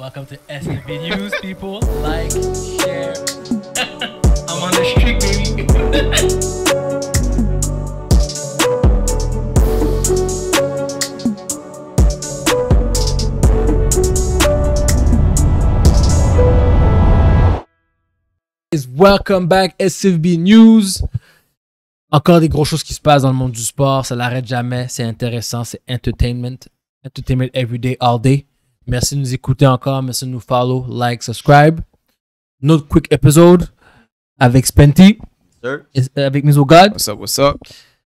Welcome to SFB News, people. Like, share. I'm on the street, baby. Welcome back SFB News. Encore des grosses choses qui se passent dans le monde du sport, ça l'arrête jamais, c'est intéressant, c'est entertainment. Entertainment every day, all day. Merci de nous écouter encore. Merci de nous follow, like, subscribe. Notre quick episode avec Spenty. Sir. Euh, avec Misogad. What's up, what's up?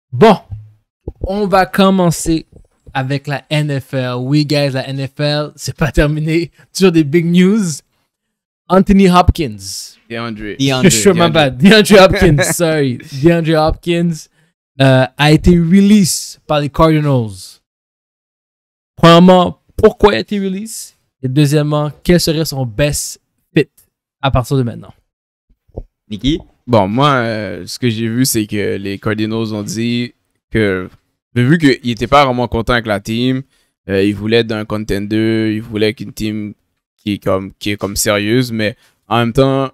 Bon, on va commencer avec la NFL. Oui, guys, la NFL, c'est pas terminé. Toujours des big news. Anthony Hopkins. DeAndre. DeAndre. Sure, my bad. DeAndre Hopkins, sorry. DeAndre Hopkins euh, a été release par les Cardinals. Premièrement, pourquoi il a été release et deuxièmement, quel serait son best fit à partir de maintenant? Niki? Bon, moi, euh, ce que j'ai vu, c'est que les Cardinals ont dit que, vu qu'ils n'étaient pas vraiment content avec la team, euh, il ils voulaient d'un contender, il voulait qu'une team qui est, comme, qui est comme sérieuse, mais en même temps,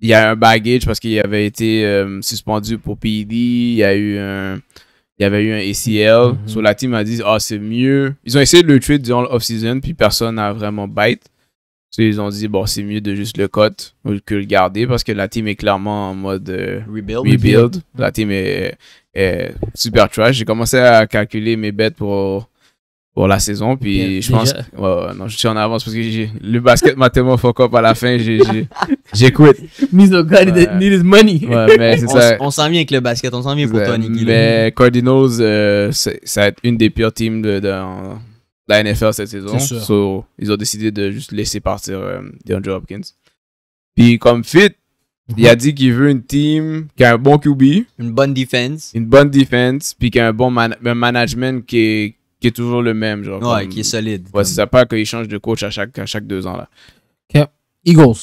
il y a un baggage parce qu'il avait été euh, suspendu pour PED, il y a eu un il y avait eu un ACL. Mhm. Sur la team a dit, oh, c'est mieux. Ils ont essayé de le trade durant l'off-season, puis personne n'a vraiment bite. ils ont dit, bon, c'est mieux de juste le cut que le garder parce que la team est clairement en mode euh, rebuild. rebuild. La team est, est super trash. J'ai commencé à calculer mes bêtes pour pour la saison. Puis je pense ouais, non, je suis en avance parce que le basket m'a tellement fuck up à la fin, j'ai Mise au money. On s'en vient avec le basket, on s'en vient pour Tony Mais Cardinals, euh, ça va être une des pires teams de, la NFL cette saison. ils ont décidé de juste laisser partir euh, DeAndre Hopkins. Puis comme fit, il a dit qu'il veut une team qui a un bon QB, une bonne défense, une bonne défense, puis qui a un bon management qui est qui est toujours le même. Genre, ouais, qui est solide. Ouais, c'est ça. Pas qu'il change de coach à chaque, à chaque deux ans. là. Eagles.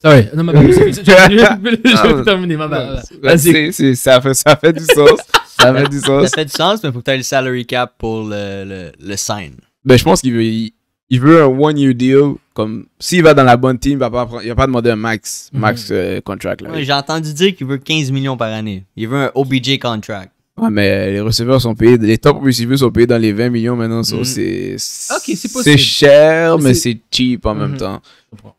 Sorry. Non, mais Je vais ah, terminer, ma Vas-y. Ça fait, ça fait du sens. ça fait du sens. Ça fait du sens, mais faut que tu aies le salary cap pour le, le, le sign. Ben, je pense qu'il veut, il, veut un one-year deal. Comme s'il va dans la bonne team, il va pas, il va pas demander un max, max mhm. euh, contract. Là. J'ai entendu dire qu'il veut 15 millions par année. Il veut un OBJ contract. Ouais, mais les receveurs sont payés, les top receivers sont payés dans les 20 millions maintenant. Mhm. C'est cher, mais c'est cheap en même mhm. temps.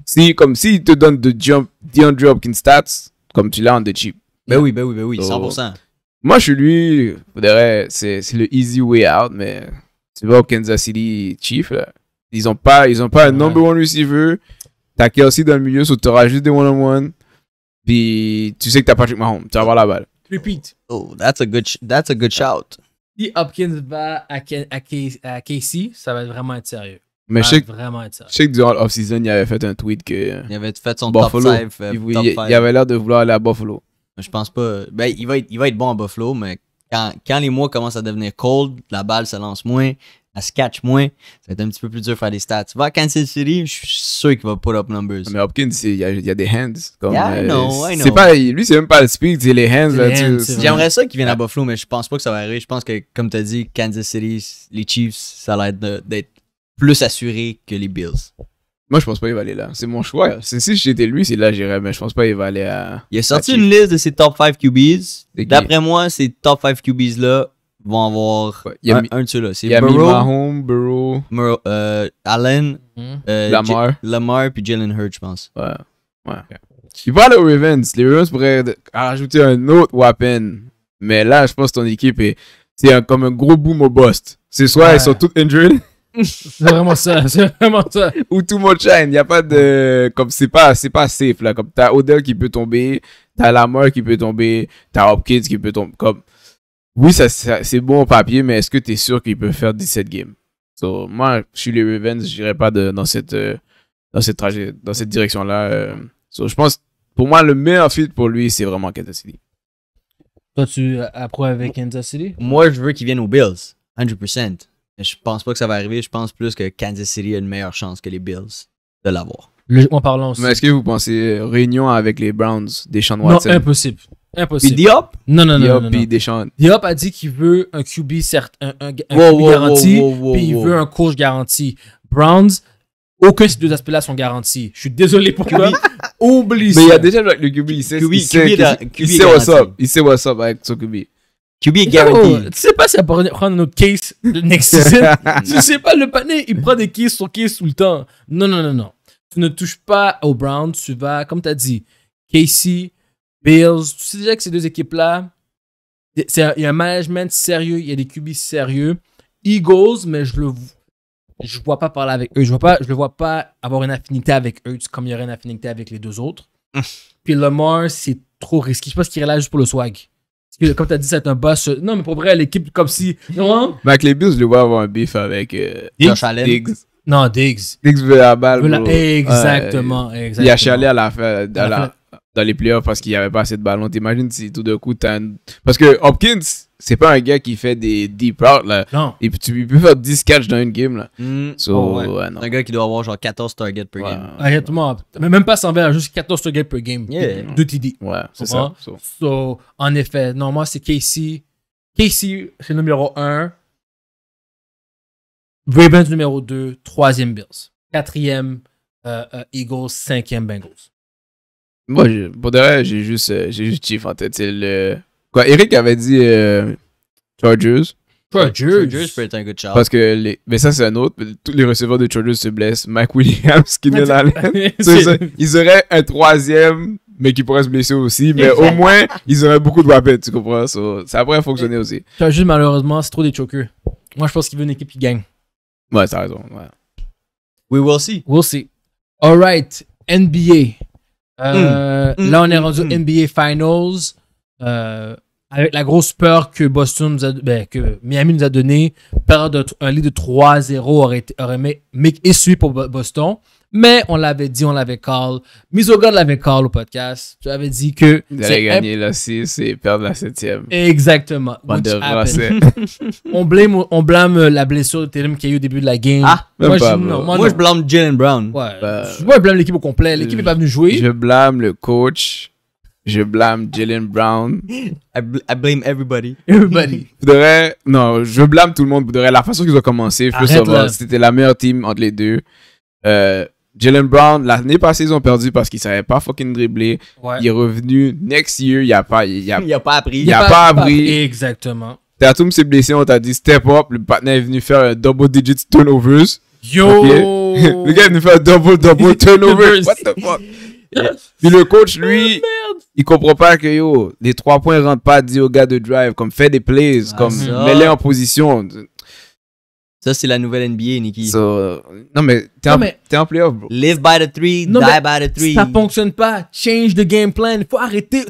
Si, comme s'ils te donnent de jump, DeAndre Hopkins stats, comme tu l'as en de cheap. Ben oui, ben oui, ben oui, 100%. Moi, je suis lui, c'est le easy way out, mais tu vois au Kansas City chief. là. Ils n'ont pas, ils ont pas un number one receiver. T'as Kelsey dans le milieu, tu auras juste des one-on-one. puis tu sais que t'as Patrick Mahomes, tu vas avoir la balle. Repeat. Oh, that's a good, that's a good shout. Si Hopkins va à, Casey, ça va être vraiment être sérieux. Mais je sais, que, je sais que durant l'off-season, il avait fait un tweet que. Il avait fait son Buffalo, euh, top 5. Il, il, avait l'air de vouloir aller à Buffalo. Je pense pas. Ben, il va être, il va être bon à Buffalo, mais quand, quand les mois commencent à devenir cold, la balle se lance moins à se catch moins, ça va être un petit peu plus dur de faire des stats. Tu vois, à Kansas City, je suis sûr qu'il va pull up numbers. Mais Hopkins, il y, a, des hands. yeah, I euh, know, I know. Pas, lui, c'est même pas le speed, c'est les hands. J'aimerais ça qu'il vienne à ah. Buffalo, mais je pense pas que ça va arriver. Je pense que, comme tu as dit, Kansas City, les Chiefs, ça a l'air d'être plus assuré que les Bills. Moi, je pense pas qu'il va aller là. C'est mon choix. Si j'étais lui, c'est là que j'irais, mais je pense pas qu'il va aller à. Il a sorti une liste de ses top 5 QBs. D'après moi, ces top 5 QBs-là, vont avoir y a un, de ceux-là. C'est Burrow, Mahomes, Burrow, euh, Allen, mhm. euh, Lamar. Lamar, puis Jalen Hurts je pense. Ouais. ouais. Okay. Ravens. Les Ravens pourraient rajouter un autre weapon. Mais là, je pense que ton équipe est. C'est comme un gros boom au bust. C'est soit ils sont tous injured. c'est vraiment ça, c'est vraiment ça. Ou tout monde shine, y a pas de comme c'est pas c'est pas safe là, comme t'as Odell qui peut tomber, t'as Lamar qui peut tomber, t'as Hopkins qui peut tomber, oui, c'est bon au papier, mais est-ce que tu es sûr qu'il peut faire 17 games? moi, je suis les Ravens, je n'irai pas dans cette, euh, dans cette, trajet, dans cette direction-là. Euh. je pense, pour moi, le meilleur fit pour lui, c'est vraiment Kansas City. Toi, tu euh, approuves avec Kansas City? Moi, je veux qu'il vienne aux Bills, 100%. Mais je pense pas que ça va arriver. Je pense plus que Kansas City a une meilleure chance que les Bills de l'avoir. en parlant Mais est-ce que vous pensez réunion avec les Browns des Champs de Non, impossible. Impossible. Puis Diop. Non, non, non. Diop, a dit qu'il veut un QB, certes, un, QB garanti, puis il veut un coach garanti. Browns, aucun de ces deux aspects-là sont garantis. Je suis désolé pour lui. Oublie ça. Mais il y a déjà le QB. Il sait, QB, il sait, il, sait what's up. Il sait what's up avec son QB. QB est garanti. Tu sais pas si on va prendre notre case next season. tu sais pas, le panier, il prend des cases sur case tout le temps. Non, non, non, non. Tu ne touches pas au Browns. Tu vas, comme tu as dit, Casey, Bills. Tu sais déjà que ces deux équipes-là, il y a un management sérieux, il y a des QB sérieux. Eagles, mais je le je vois pas parler avec eux. Je vois pas, je le vois pas avoir une affinité avec eux, comme il y aurait une affinité avec les deux autres. Hum. Puis Lamar, c'est trop risqué. Je pense qu'il est juste pour le swag. Comme tu comme dit, c'est un boss. Euh, non, mais pour vrai, l'équipe, comme si. Non? Avec les Bills, je le vois avoir un beef avec euh, Diggs. Non, Diggs. Diggs veut la balle. Exactement, exactement. Il a chialé à la fin. de la dans les playoffs parce qu'il n'y avait pas assez de ballons. T'imagines si tout d'un coup, t'as Parce que Hopkins, c'est pas un gars qui fait des deep routes. Non. Et puis tu peux faire 10 catches dans une game là. Mm. So, oh, Un gars qui doit avoir genre 14 targets per game. Mais même pas sans juste 14 targets per game. Yeah. TD. Ouais, c'est ça. So. en effet, normalement, c'est Casey. Casey, c'est numéro 1. Ravens numéro 2, troisième Bills. Quatrième e euh, Eagles, euh, Eagles, cinquième Bengals. Moi, pour de vrai, j'ai juste, euh, Chief en tête. Quoi, Eric avait dit euh, Chargers. Chargers. Chargers peut être un good shot. Parce que les... Mais ça, c'est un autre. Tous les receveurs de Chargers se blessent. Mike Williams, qui est Ils auraient un troisième, mais qui pourrait se blesser aussi. Mais au moins, ils auraient beaucoup de weapons, tu comprends? So, ça pourrait fonctionner aussi. Chargers, malheureusement, c'est trop des chokers. Moi, je pense qu'il veut une équipe qui gagne. Ouais, t'as raison. We will see. We'll see. All right. NBA. Euh, mm. Là, on est mm. rendu mm. NBA Finals. Euh, avec la grosse peur que Boston nous ben, Miami nous a donné, peur d'un lead de 3-0 aurait, aurait, essuie pour Boston. Mais on l'avait dit, on l'avait call. Misogan l'avait call au podcast. Tu avais dit que. D'aller gagner imp... la 6 et perdre la 7e. Exactement. on, blâme, on blâme euh, la blessure de Terim qui a eu au début de la game. Ah, moi, je, moi, je blâme Jalen Brown. Ouais, moi, bah, je blâme l'équipe au complet. L'équipe n'est pas venue jouer. Je blâme le coach. Je blâme Jalen Brown. I, I, blame everybody. Everybody. Non, je blâme tout le monde. Faudrait... La façon qu'ils ont commencé, C'était la meilleure team entre les deux. Euh, Jalen Brown, l'année passée, ils ont perdu parce qu'il savait pas fucking dribbler. Il est revenu next year, il a pas, il a, a pas appris. Il, y a, pas, appris. Exactement. Tatum s'est blessé, on t'a dit step up. Le partner est venu faire un double digit turnovers. Yo! le gars est venu faire double, double turnovers. What the fuck? Puis le coach, oh, lui, il il comprend pas que yo, les trois points rentrent pas, dire au gars de drive, comme fais des plays, ah, comme mets-les en position. Ça, c'est la nouvelle NBA, Nicky. Euh, non, mais t'es en, playoff, bro. Live by the three, die by the three. Ça fonctionne pas. Change the game plan. Faut arrêter.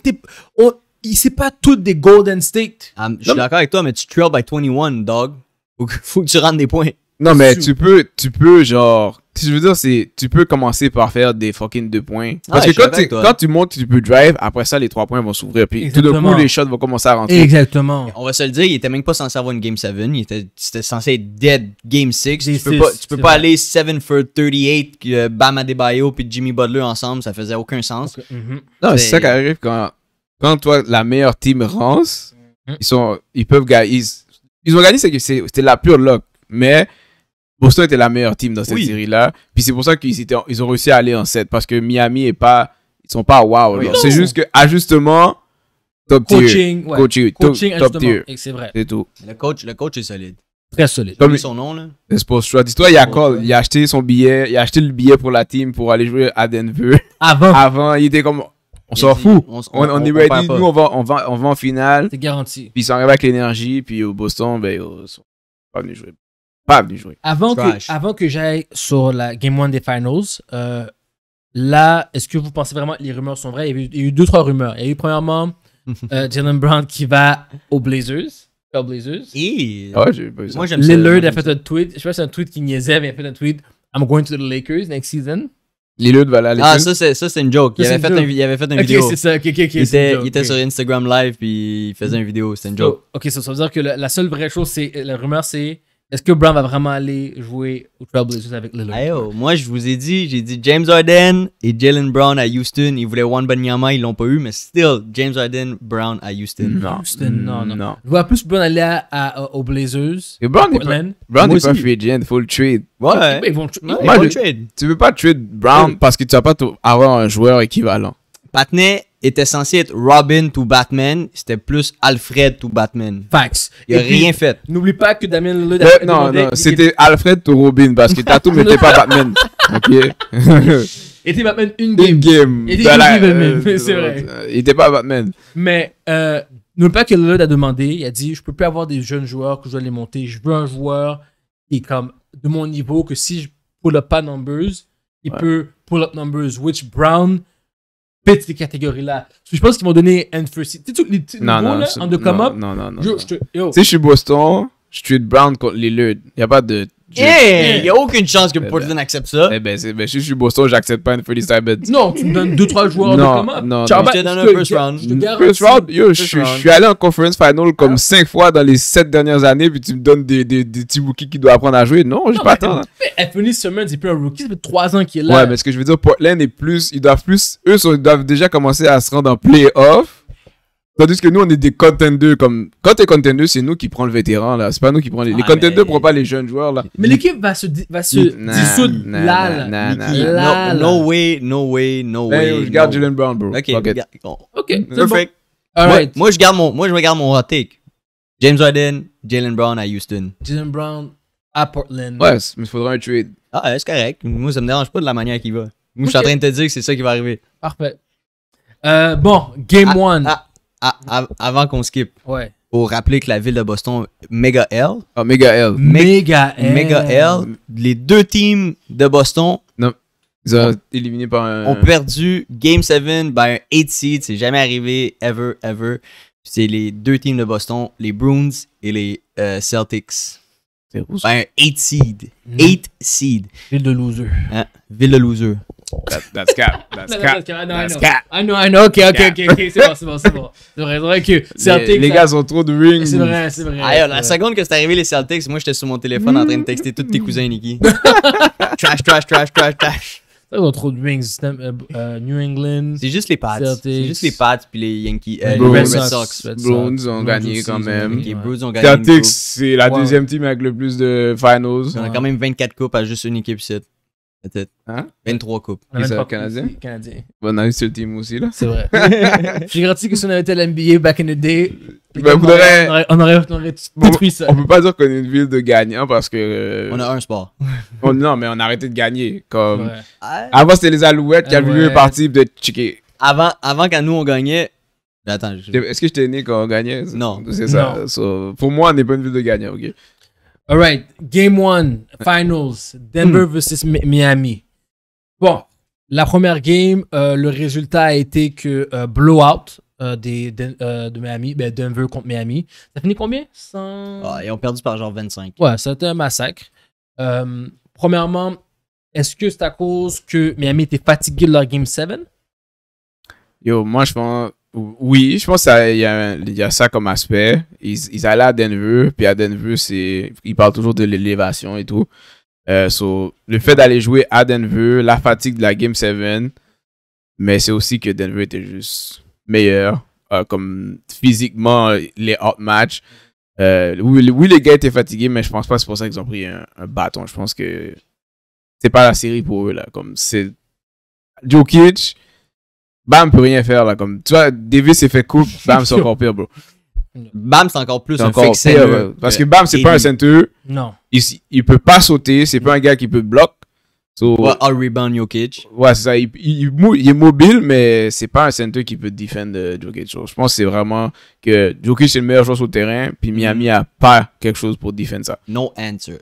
On... C'est pas tout des Golden State. je suis d'accord avec toi, mais tu trail by 21, dog. Faut que, faut que tu rentres des points. Non, mais tu peux, tu peux, genre, je veux dire, c'est tu peux commencer par faire des fucking deux points. Ah, Parce que quand tu, montes, tu peux drive, après ça, les trois points vont s'ouvrir. Puis tout d'un coup, les shots vont commencer à rentrer. Exactement. On va se le dire, il était même pas censé avoir une game 7. Il était, censé être dead game 6. Tu peux, pas, tu peux pas, aller 7 for 38, euh, Bam Adebayo puis Jimmy Butler ensemble, ça faisait aucun sens. Mhm. Non, c'est ça qui arrive quand, quand toi, la meilleure team rance, mhm. ils, sont, ils peuvent gagner. Ils, ils ont gagné, c'était la pure luck. Mais Boston était la meilleure team dans cette série-là. Puis c'est pour ça qu'ils étaient, ils ont réussi à aller en 7 parce que Miami est pas, ils sont pas wow. c'est juste que ajustement, ah, top coaching, tier, coaching, coaching, top, tier, c'est vrai. C'est tout. Le coach, le coach est solide. Très solide. Comme son nom là. Esposito. Dis-toi, il a call, il a acheté son billet, il a acheté le billet pour la team pour aller jouer à Denver. Avant. Avant, il était comme on s'en fout. On, on, on, est ready. Nous, on va, on, va, on va en finale. C'est garanti. Puis ils sont arrivés avec l'énergie. Puis au Boston, ben, ils sont pas venus jouer. Avant que, que j'aille sur la Game 1 des Finals, euh, là, est-ce que vous pensez vraiment que les rumeurs sont vraies il y, a eu deux, trois rumeurs. Il y a eu premièrement euh, Jalen Brown qui va aux Blazers. Aux Blazers. Et... Ah moi, j'aime Lillard a fait un tweet. Je sais pas si c'est un tweet qui niaisait, mais il a fait un tweet I'm going to the Lakers next season. Lillard va aller à Ah, ça, c'est, ça, c'est une joke. Il, avait fait Un, il avait fait une vidéo. c'est ça. il était, il était sur Instagram Live puis il faisait une vidéo. C'est une joke. ok, ça, veut dire que la seule vraie chose, c'est la rumeur, c'est est-ce que Brown va vraiment aller jouer aux Trailblazers avec Lillard? moi, je vous ai dit, j'ai dit James Harden et Jalen Brown à Houston. Ils voulaient Juan Banyama, ils l'ont pas eu, mais still, James Harden, Brown à Houston. Non. Houston, non, non. Je vois plus Brown aller à, aux Blazers. Et Brown n'est pas, Brown est pas free agent, faut le trade. Ouais. ouais. Ils vont, le trade. Tu veux pas trade Brown parce que tu vas pas avoir un joueur équivalent. Patney était censé être Robin to Batman, c'était plus Alfred to Batman. Facts. Il a rien fait. N'oublie pas que Damien Lillard a demandé... Non, non, c'était Alfred to Robin parce que Tatum n'était pas Batman. OK. Il était Batman une game. Une game. Ben euh, euh, il était Batman, c'est vrai. Il n'était pas Batman. Mais euh, n'oublie pas que Lillard a demandé, il a dit je ne peux plus avoir des jeunes joueurs que je dois les monter, je veux un joueur qui est comme de mon niveau que si je pull up pas numbers, il peut pull up numbers which Brown petites catégories-là. Je pense qu'ils vont donner Enforcy. Tu sais, tous les petits non, nouveaux, non, en de come-up. Non, non, non. Tu sais, je suis Boston, je suis Brown contre Lillard. Il n'y a pas de Yeah! Il n'y a aucune chance que eh Portland ben. accepte ça. Eh ben, ben, si je suis Boston, j'accepte pas une Felice Bets. Non, tu me donnes 2-3 joueurs de Non, tu je dans le first round. First round, yo, je, suis allé en conference final comme 5 hein? fois dans les 7 dernières années, puis tu me donnes des, des, des petits qui doivent apprendre à jouer. Non, je j'ai pas attendre. Anthony semaine c'est plus un rookie, ça fait 3 ans qu'il est là. Ouais, mais ce que je veux dire, Portland est plus, ils doivent plus, eux, ils doivent déjà commencer à se rendre en playoff. Tandis que nous, on est des contenders. Comme... Quand t'es contender, c'est nous qui prenons le vétéran, là. C'est pas nous qui prenons les. Ah, les prennent pas les jeunes joueurs, là. Mais l'équipe va se, va se dissoudre nah, là, non, non, non. No, no, way, no way, no way. je garde Jalen Brown, bro. Ok, ok. Mm, perfect. moi, je garde mon, moi, garde mon hot take. James Harden, Jalen Brown à Houston. Jalen Brown à Portland. Ouais, mais il faudra un trade. Ah, c'est correct. Moi, ça me dérange pas de la manière qu'il va. Moi, je suis en train de te dire que c'est ça qui va arriver. Parfait. Euh, bon, game 1. Ah, avant qu'on skip. Pour rappeler que la ville de Boston, Mega L. Ah, Mega L. Mega L. Mega L. Les deux teams de Boston. Non. Ils ont, éliminé par Ont perdu Game 7 by un 8 seed. C'est jamais arrivé, ever, ever. C'est les deux teams de Boston, les Bruins et les euh, Celtics. C'est un ben, 8 seed. 8 seed. Ville de loser. Hein? Ville de loser that's cap. That's non, cap. that's ah, I know, ah, I know. Ok, ok, ok, C'est bon, c'est bon, c'est bon. vrai, que Les, gars ont trop de rings. C'est vrai, c'est vrai. Ailleurs, la seconde que c'est arrivé, les Celtics, moi j'étais sur mon téléphone en train de mm. texter tous tes cousins, Niki. trash, trash, trash, trash, trash. Ils ont trop de rings. Euh, euh, New England. C'est juste les Pats. C'est juste les Pats puis les Yankees. Euh, les Red Sox. Bruins ont gagné quand même. Les Bruins ont gagné. Celtics, c'est la deuxième team avec le plus de finals. On a quand même 24 coupes à juste une équipe, c'est peut 23 hein? coupes. les c'est canadien? Canadien. Bon, on sur le team aussi, là. C'est vrai. je suis gratuit que si on avait été à l'NBA back in the day, ben, on, aurait, on, aurait, on aurait détruit ça. On peut pas dire qu'on est une ville de gagnants parce que. Euh, on a un sport. non, mais on a arrêté de gagner. Comme... Ah. Avant, c'était les Alouettes qui ah avaient vu parti de checker. Avant, avant quand nous, on gagnait. Attends, Est-ce que j'étais né quand on gagnait? Non. C'est ça. pour moi, on n'est pas une ville de gagnants, ok? All right, Game 1, Finals, Denver hmm. versus Miami. Bon, la première game, euh, le résultat a été que euh, blowout euh, des, de, Miami, ben Denver contre Miami. Ça finit combien 100... Ils ah, ont perdu par genre 25. Ouais, c'était un massacre. premièrement, est-ce que c'est à cause que Miami était fatigué de leur Game 7 Yo, moi je pense. Oui, je pense qu'il y, y, a ça comme aspect. Ils, ils, allaient à Denver, puis à Denver, c'est, ils parlent toujours de l'élévation et tout. Euh, so, le fait d'aller jouer à Denver, la fatigue de la Game 7, mais c'est aussi que Denver était juste meilleur, euh, comme physiquement, les hot matchs. Euh, oui, les gars étaient fatigués, mais je pense pas que c'est pour ça qu'ils ont pris un, bâton. Je pense que c'est pas la série pour eux, là. Comme c'est. Jokic, Bam peut rien faire là comme tu vois Davis s'est fait coupe, Bam c'est encore pire bro. Bam c'est encore plus un parce que Bam c'est pas un center. Non. Il, il peut pas sauter, c'est pas un gars qui peut bloquer. So, ouais, rebound Jokic. Ouais, c'est ça. Il, il, il, est mobile, mais c'est pas un center qui peut défendre euh, Jokic. Je pense que c'est vraiment que Jokic c'est le meilleur joueur sur le terrain, puis mm-hmm. Miami a pas quelque chose pour défendre ça. No answer.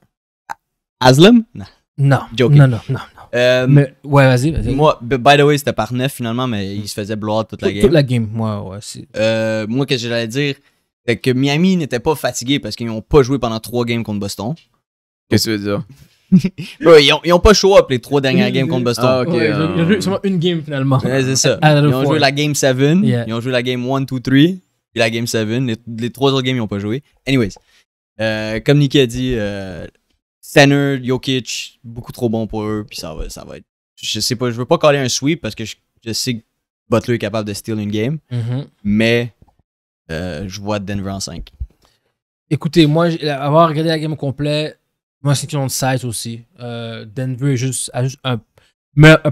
Aslam? Non. Non. Jokic. Non, non, non. Euh, mais, ouais, vas-y, vas-y. Moi, by the way, c'était par neuf, finalement, mais ils se faisaient bloquer toute la game. Toute la game, moi, ouais. Moi, euh, moi, que j'allais dire, c'est que Miami n'était pas fatigué parce qu'ils n'ont pas joué pendant trois games contre Boston. Qu'est-ce que tu veux dire? ils, ont, pas show up les trois dernières games contre Boston. Ah, Ils ont joué ah. seulement une game finalement. c'est ça. Ils ont joué la game 7, ils ont joué la game 1, 2, 3, puis la game 7. Les, trois autres games, ils ont pas joué. Anyways, euh, comme Nicky a dit, euh, Center, Jokic, beaucoup trop bon pour eux, puis ça va, ça va être. Je sais pas, je veux pas coller un sweep parce que je, sais que Butler est capable de steal une game, mm-hmm. mais euh, je vois Denver en 5. Écoutez, moi, avoir regardé la game complet moi, c'est une de 16 aussi. Euh, Denver est juste, un,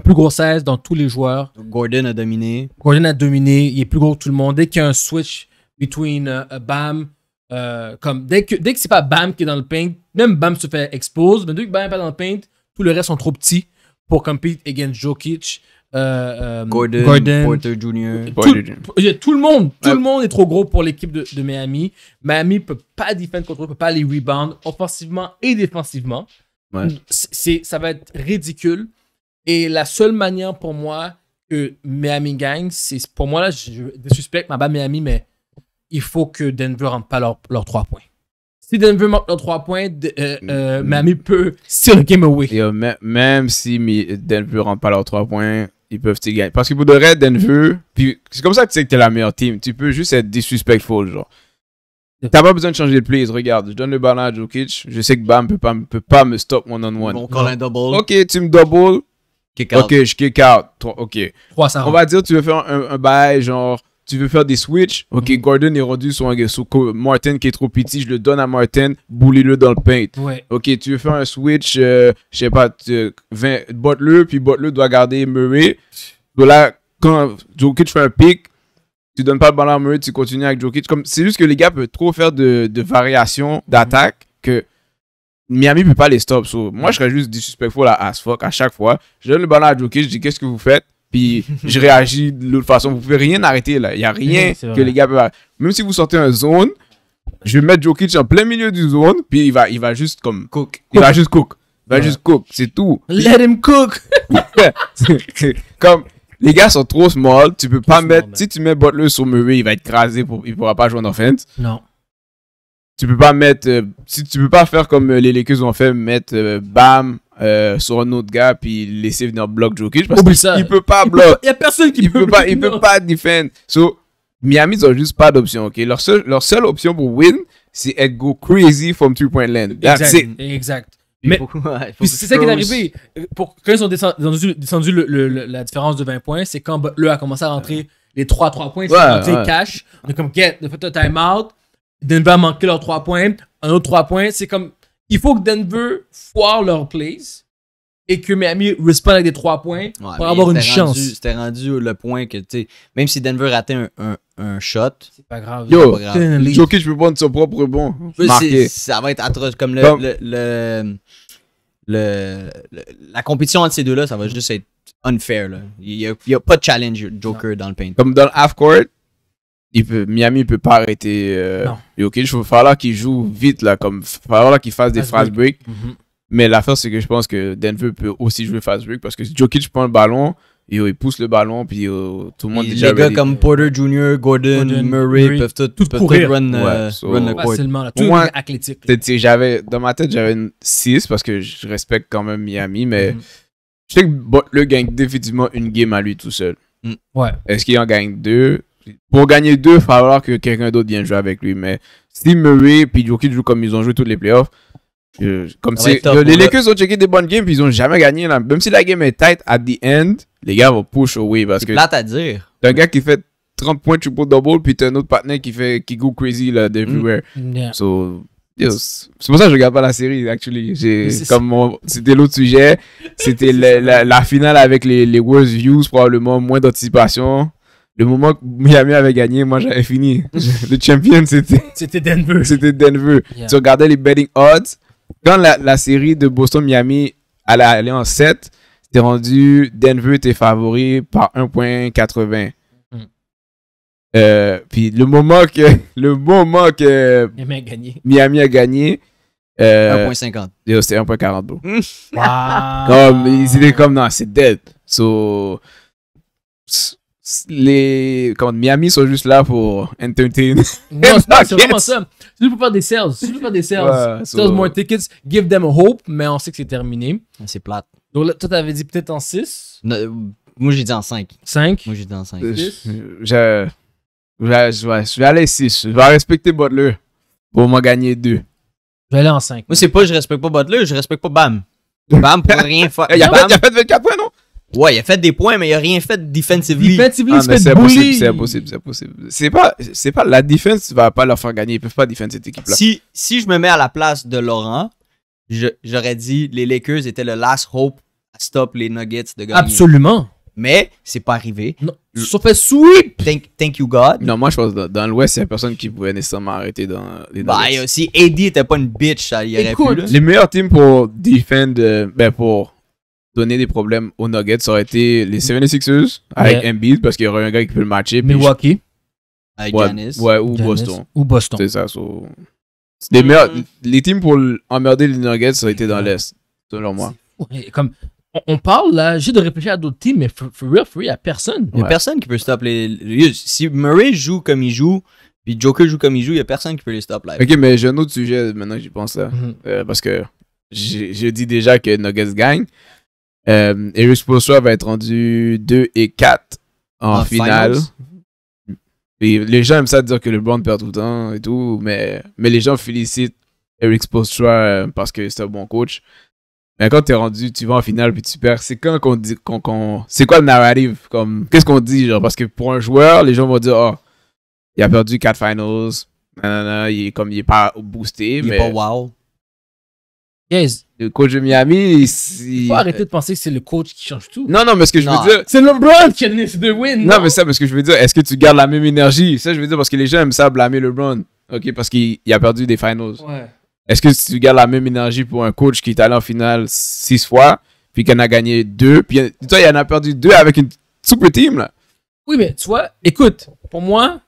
plus gros 16 dans tous les joueurs. Gordon a dominé. Gordon a dominé. Il est plus gros que tout le monde. Dès qu'il y a un switch between euh, Bam, comme dès que, dès que c'est pas Bam qui est dans le paint, même Bam se fait expose, mais dès que Bam n'est pas dans le paint, tout le reste sont trop petits pour compete against Joe euh, euh, Gordon, Porter Jr. Tout, le monde, tout le monde est trop gros pour l'équipe de, Miami. Miami. Miami peut pas défendre contre eux, peut pas les rebound offensivement et défensivement. C'est, ça va être ridicule. Et la seule manière pour moi que Miami gagne, c'est pour moi là, je, je suspecte ma bas Miami, mais il faut que Denver rentre pas leurs trois points. Si Denver manque leurs 3 points, de, euh, euh, mm. peut still le game away. même si Denver rentre pas leurs 3 points, ils peuvent te gagner. Parce que pour de vrai, Denver, c'est comme ça que tu sais que t'es la meilleure team. Tu peux juste être disrespectful, genre. T'as pas besoin de changer de place. Regarde, je donne le ballon à Jokic. Je sais que Bam peut pas, peut pas me stop one-on-one. On one. call un double. Ok, tu me double. Ok, je kick out. Ok. On va dire, que tu veux faire un, un bail genre tu veux faire des switches, ok, mhm. Gordon est rendu sur, un, Martin qui est trop petit, je le donne à Martin, boulez-le dans le paint. Ouais. Ok, tu veux faire un switch, euh, je sais pas, botte-le, puis botte-le doit garder Murray. Donc là, quand Jokic fait un pick, tu donnes pas le ballon à Murray, tu continues avec Jokic. C'est juste que les gars peuvent trop faire de, variations mhm. d'attaque que Miami peut pas les stop. moi, je serais juste disrespectful à as fuck à chaque fois. Je donne le ballon à Jokic, je dis qu'est-ce que vous faites puis je réagis de l'autre façon. Vous pouvez rien arrêter là. Il n'y a rien que les gars peuvent Même si vous sortez un zone, je vais mettre Jokic en plein milieu du zone, puis il va, il va juste comme. Cook. Il va juste cook. Il va juste cook, c'est tout. Let him cook! comme, les gars sont trop small, tu peux pas mettre. Si tu mets Butler sur Murray, il va être crasé, pour, il pourra pas jouer en offense. Non. Tu peux pas mettre. Euh, si tu peux pas faire comme euh, les Lakers ont fait, mettre euh, Bam euh, sur un autre gars puis laisser venir block Jokic parce qu'il peut pas bloquer. Il n'y a personne qui il peut, pas, il peut pas défendre. So Miami ils ont juste pas d'option. OK, leur leur seule option pour win, c'est être go crazy from three point land. That's exact, it. Exact. Mais c'est ça qui est arrivé. Pour, quand ils ont descendu, descendu le, la différence de 20 points, c'est quand le a commencé à rentrer les 3-3 points, c'est ouais, cash. On comme, get, fait un time out. Denver a manquer leurs 3 points. Un autre 3 points. C'est comme, il faut que Denver foire leur place et que Miami respawn avec des trois points pour avoir une chance. C'était rendu le point que, tu sais, même si Denver ratait un, un, shot, c'est pas grave. Yo, je peux prendre son propre bon. Ça va être atroce. Comme le, le, le, la compétition entre ces deux-là, ça va juste être unfair. Là. Il n'y a, pas de challenge Joker dans le paint. Comme dans le half-court, il peut, Miami peut pas arrêter euh, Jokic. Il faut falloir qu'il joue vite, là, comme falloir qu'il fasse des fast break. Mais l'affaire, c'est que je pense que Denver peut aussi jouer fast break parce que Jokic prend le ballon. Et, il pousse le ballon, puis euh, tout le monde déjà Les gars comme Porter Jr., Gordon, Murray, peuvent tout, tout peuvent Tout le Facilement, tout Moi, athlétique. J'avais, dans ma tête, j'avais une 6 parce que je respecte quand même Miami, mais mhm. je sais que le gagne définitivement une game à lui tout seul. Mm. Ouais. Est-ce qu'il en gagne deux pour gagner deux, il va falloir que quelqu'un d'autre vienne jouer avec lui. Mais si Murray et Jokic jouent comme ils ont joué tous les playoffs, comme les Lakers ont checké des bonnes games puis ils ont jamais gagné. Là. Même si la game est tight, at the end, les gars vont push away parce que. plate à dire. T'as un gars qui fait 30 points triple double puis t'as un autre partenaire qui fait qui go crazy là mm. everywhere. So, c'est pour ça que je regarde pas la série actually. c'était l'autre sujet, c'était la, finale avec les les worst views probablement moins d'anticipation le moment que Miami avait gagné, moi j'avais fini. le champion, c'était. C'était Denver. C'était Denver. Tu regardais les betting odds. Quand la, série de Boston-Miami allait aller en 7, c'était rendu Denver était favori par 1,80. Mm. Euh, puis le moment que le moment que Miami a gagné, Miami a gagné euh, 1.50. C'était 1.40, mm. Wow. comme, ils étaient comme, non, c'est dead. So, les comment Miami sont juste là pour entertain. Non, c'est pas vraiment ça. C'est juste pour faire des sales. C'est juste pour faire des sales. Ouais, sales so... more tickets, give them hope, mais on sait que c'est terminé. Ah, c'est plate. Donc là, toi, t'avais dit peut-être en 6 euh, Moi, j'ai dit en 5. 5 Moi, j'ai dit en 5. Je, je, vais aller 6. Je vais respecter Butler pour m'en gagner 2. Je vais aller en 5. Moi, c'est pas je respecte pas Butler, je respecte pas Bam. Bam pour rien faire. Il a, fait 24 points, non Ouais, il a fait des points, mais il a rien fait defensively. Defensively, ah, c'est impossible, c'est impossible, c'est impossible. C'est pas, c'est pas, la défense va pas leur faire gagner. Ils peuvent pas défendre cette équipe-là. Si, si je me mets à la place de Laurent, j'aurais dit les Lakers étaient le last hope à stop les Nuggets de gagner. Absolument. Mais c'est pas arrivé. Non. sont fait sweep! Thank, you God. Non, moi je pense que dans l'Ouest, il y a personne qui pouvait nécessairement arrêter dans les Bah, si AD n'était pas une bitch, il y aurait plus, Les meilleurs teams pour défendre, euh, ben pour donner des problèmes aux Nuggets, ça aurait été les 76ers avec Embiid parce qu'il y aurait un gars qui peut le matcher. Milwaukee. Avec ouais, Ouais, ou Boston. Ou Boston. C'est ça. Hmm. Les, teams pour emmerder les Nuggets, ça aurait été dans l'Est, selon moi. comme, on, parle là, j'ai de réfléchir à d'autres teams, mais for, il n'y a personne. Il n'y a personne qui peut stopper les. Si Murray joue comme il joue, puis Joker joue comme il joue, il n'y a personne qui peut les stopper Ok, mais j'ai un autre sujet maintenant que j'y pense là. Mhm. Euh, parce que je dis déjà que Nuggets gagne. Euh, Eric Spoelstra va être rendu 2 et 4 en, finale. les gens aiment ça dire que le LeBron perd tout le temps et tout, mais, mais les gens félicitent Eric Spoelstra euh, parce que c'est un bon coach. Mais quand tu es rendu, tu vas en finale puis tu perds, c'est quand qu'on dit c'est quoi le narrative comme qu'est-ce qu'on dit genre parce que pour un joueur, les gens vont dire "Oh, il a perdu 4 finals." il est comme il est pas boosté, mais le coach de Miami, il faut arrêter de penser que c'est le coach qui change tout. Non, non, mais ce que je veux dire. C'est LeBron qui a donné de win. Non, non mais ça, mais ce que je veux dire, est-ce que tu gardes la même énergie Ça, je veux dire, parce que les gens aiment ça blâmer LeBron. OK, parce qu'il a perdu des finals. Ouais. Est-ce que tu gardes la même énergie pour un coach qui est allé en finale six fois, puis en a gagné deux, puis toi, il en a perdu deux avec une super team, là Oui, mais tu vois, écoute, pour moi,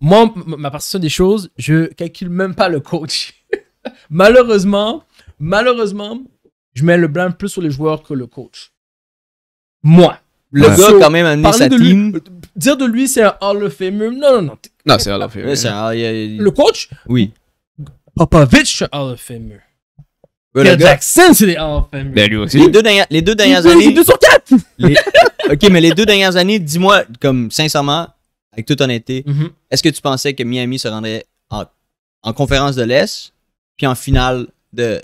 moi ma perception des choses, je calcule même pas le coach. Malheureusement, Malheureusement, je mets le blanc plus sur les joueurs que le coach. Moi. Le gars quand même amené sa team. dire de lui c'est un Hall of Famer, non, non, non. Non, c'est Hall of Famer. Le coach Oui. Popovich, Hall of Famer. Le Jackson, c'est des Hall of Famer. lui aussi. Les deux, dernières, les deux dernières années. Les deux sur quatre Ok, mais les deux dernières années, dis-moi, comme sincèrement, avec toute honnêteté, mhm. est-ce que tu pensais que Miami se rendrait en conférence de l'Est, puis en finale de,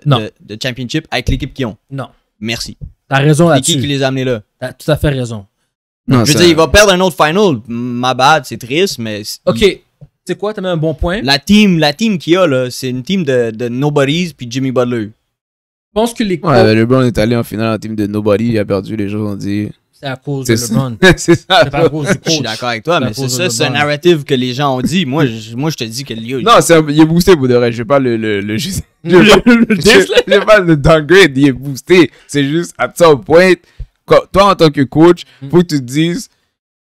championship avec l'équipe qu'ils ont. Non. Merci. T'as raison là-dessus. qui qui les a amenés là? T'as tout à fait raison. je veux dire, il va perdre un autre final. Ma bad, c'est triste, mais. Ok. C'est quoi? T'as mis un bon point. La team, la team qu'il y a là, c'est une team de, de Nobodies puis Jimmy Butler. Je pense que l'équipe... Ouais, le LeBron est allé en finale en team de Nobody, il a perdu, les gens ont dit c'est à cause de LeBron. c'est ça. C'est pas à cause du coach. Je suis d'accord avec toi, mais c'est ça, c'est un narrative que les gens ont dit. Moi, je, moi, je te dis que Lio. Non, c'est il est boosté vous de vrai. Je vais pas le. le, le, je, vais pas le downgrade, il est boosté. C'est juste à ce point. toi, en tant que coach, mm. faut que tu te dises.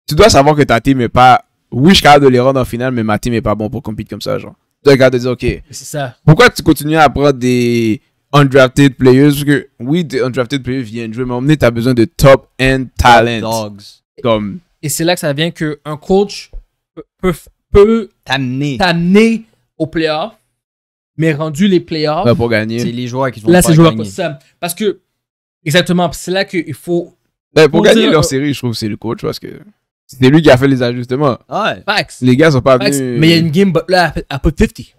Tu dois savoir que ta team est pas. Oui, je suis capable de les rendre en finale, mais ma team est pas bon pour compter comme ça, genre. Tu dois de dire, ok. C'est ça. Pourquoi tu continues à prendre des undrafted players. Parce que oui, des undrafted players viennent jouer, mais emmener t'as besoin de top-end talent. Dogs. Comme... Et c'est là que ça vient qu'un coach peut, peut t'amener au playoff, mais rendu les playoffs. C'est les joueurs qui vont Là, c'est les joueurs Parce que, exactement, c'est là qu'il faut. pour gagner leur série, je trouve c'est le coach parce que. c'est lui qui a fait les ajustements. Ouais. Facts. Les gars sont pas venus. Mais il y a une game, là, à peu de 50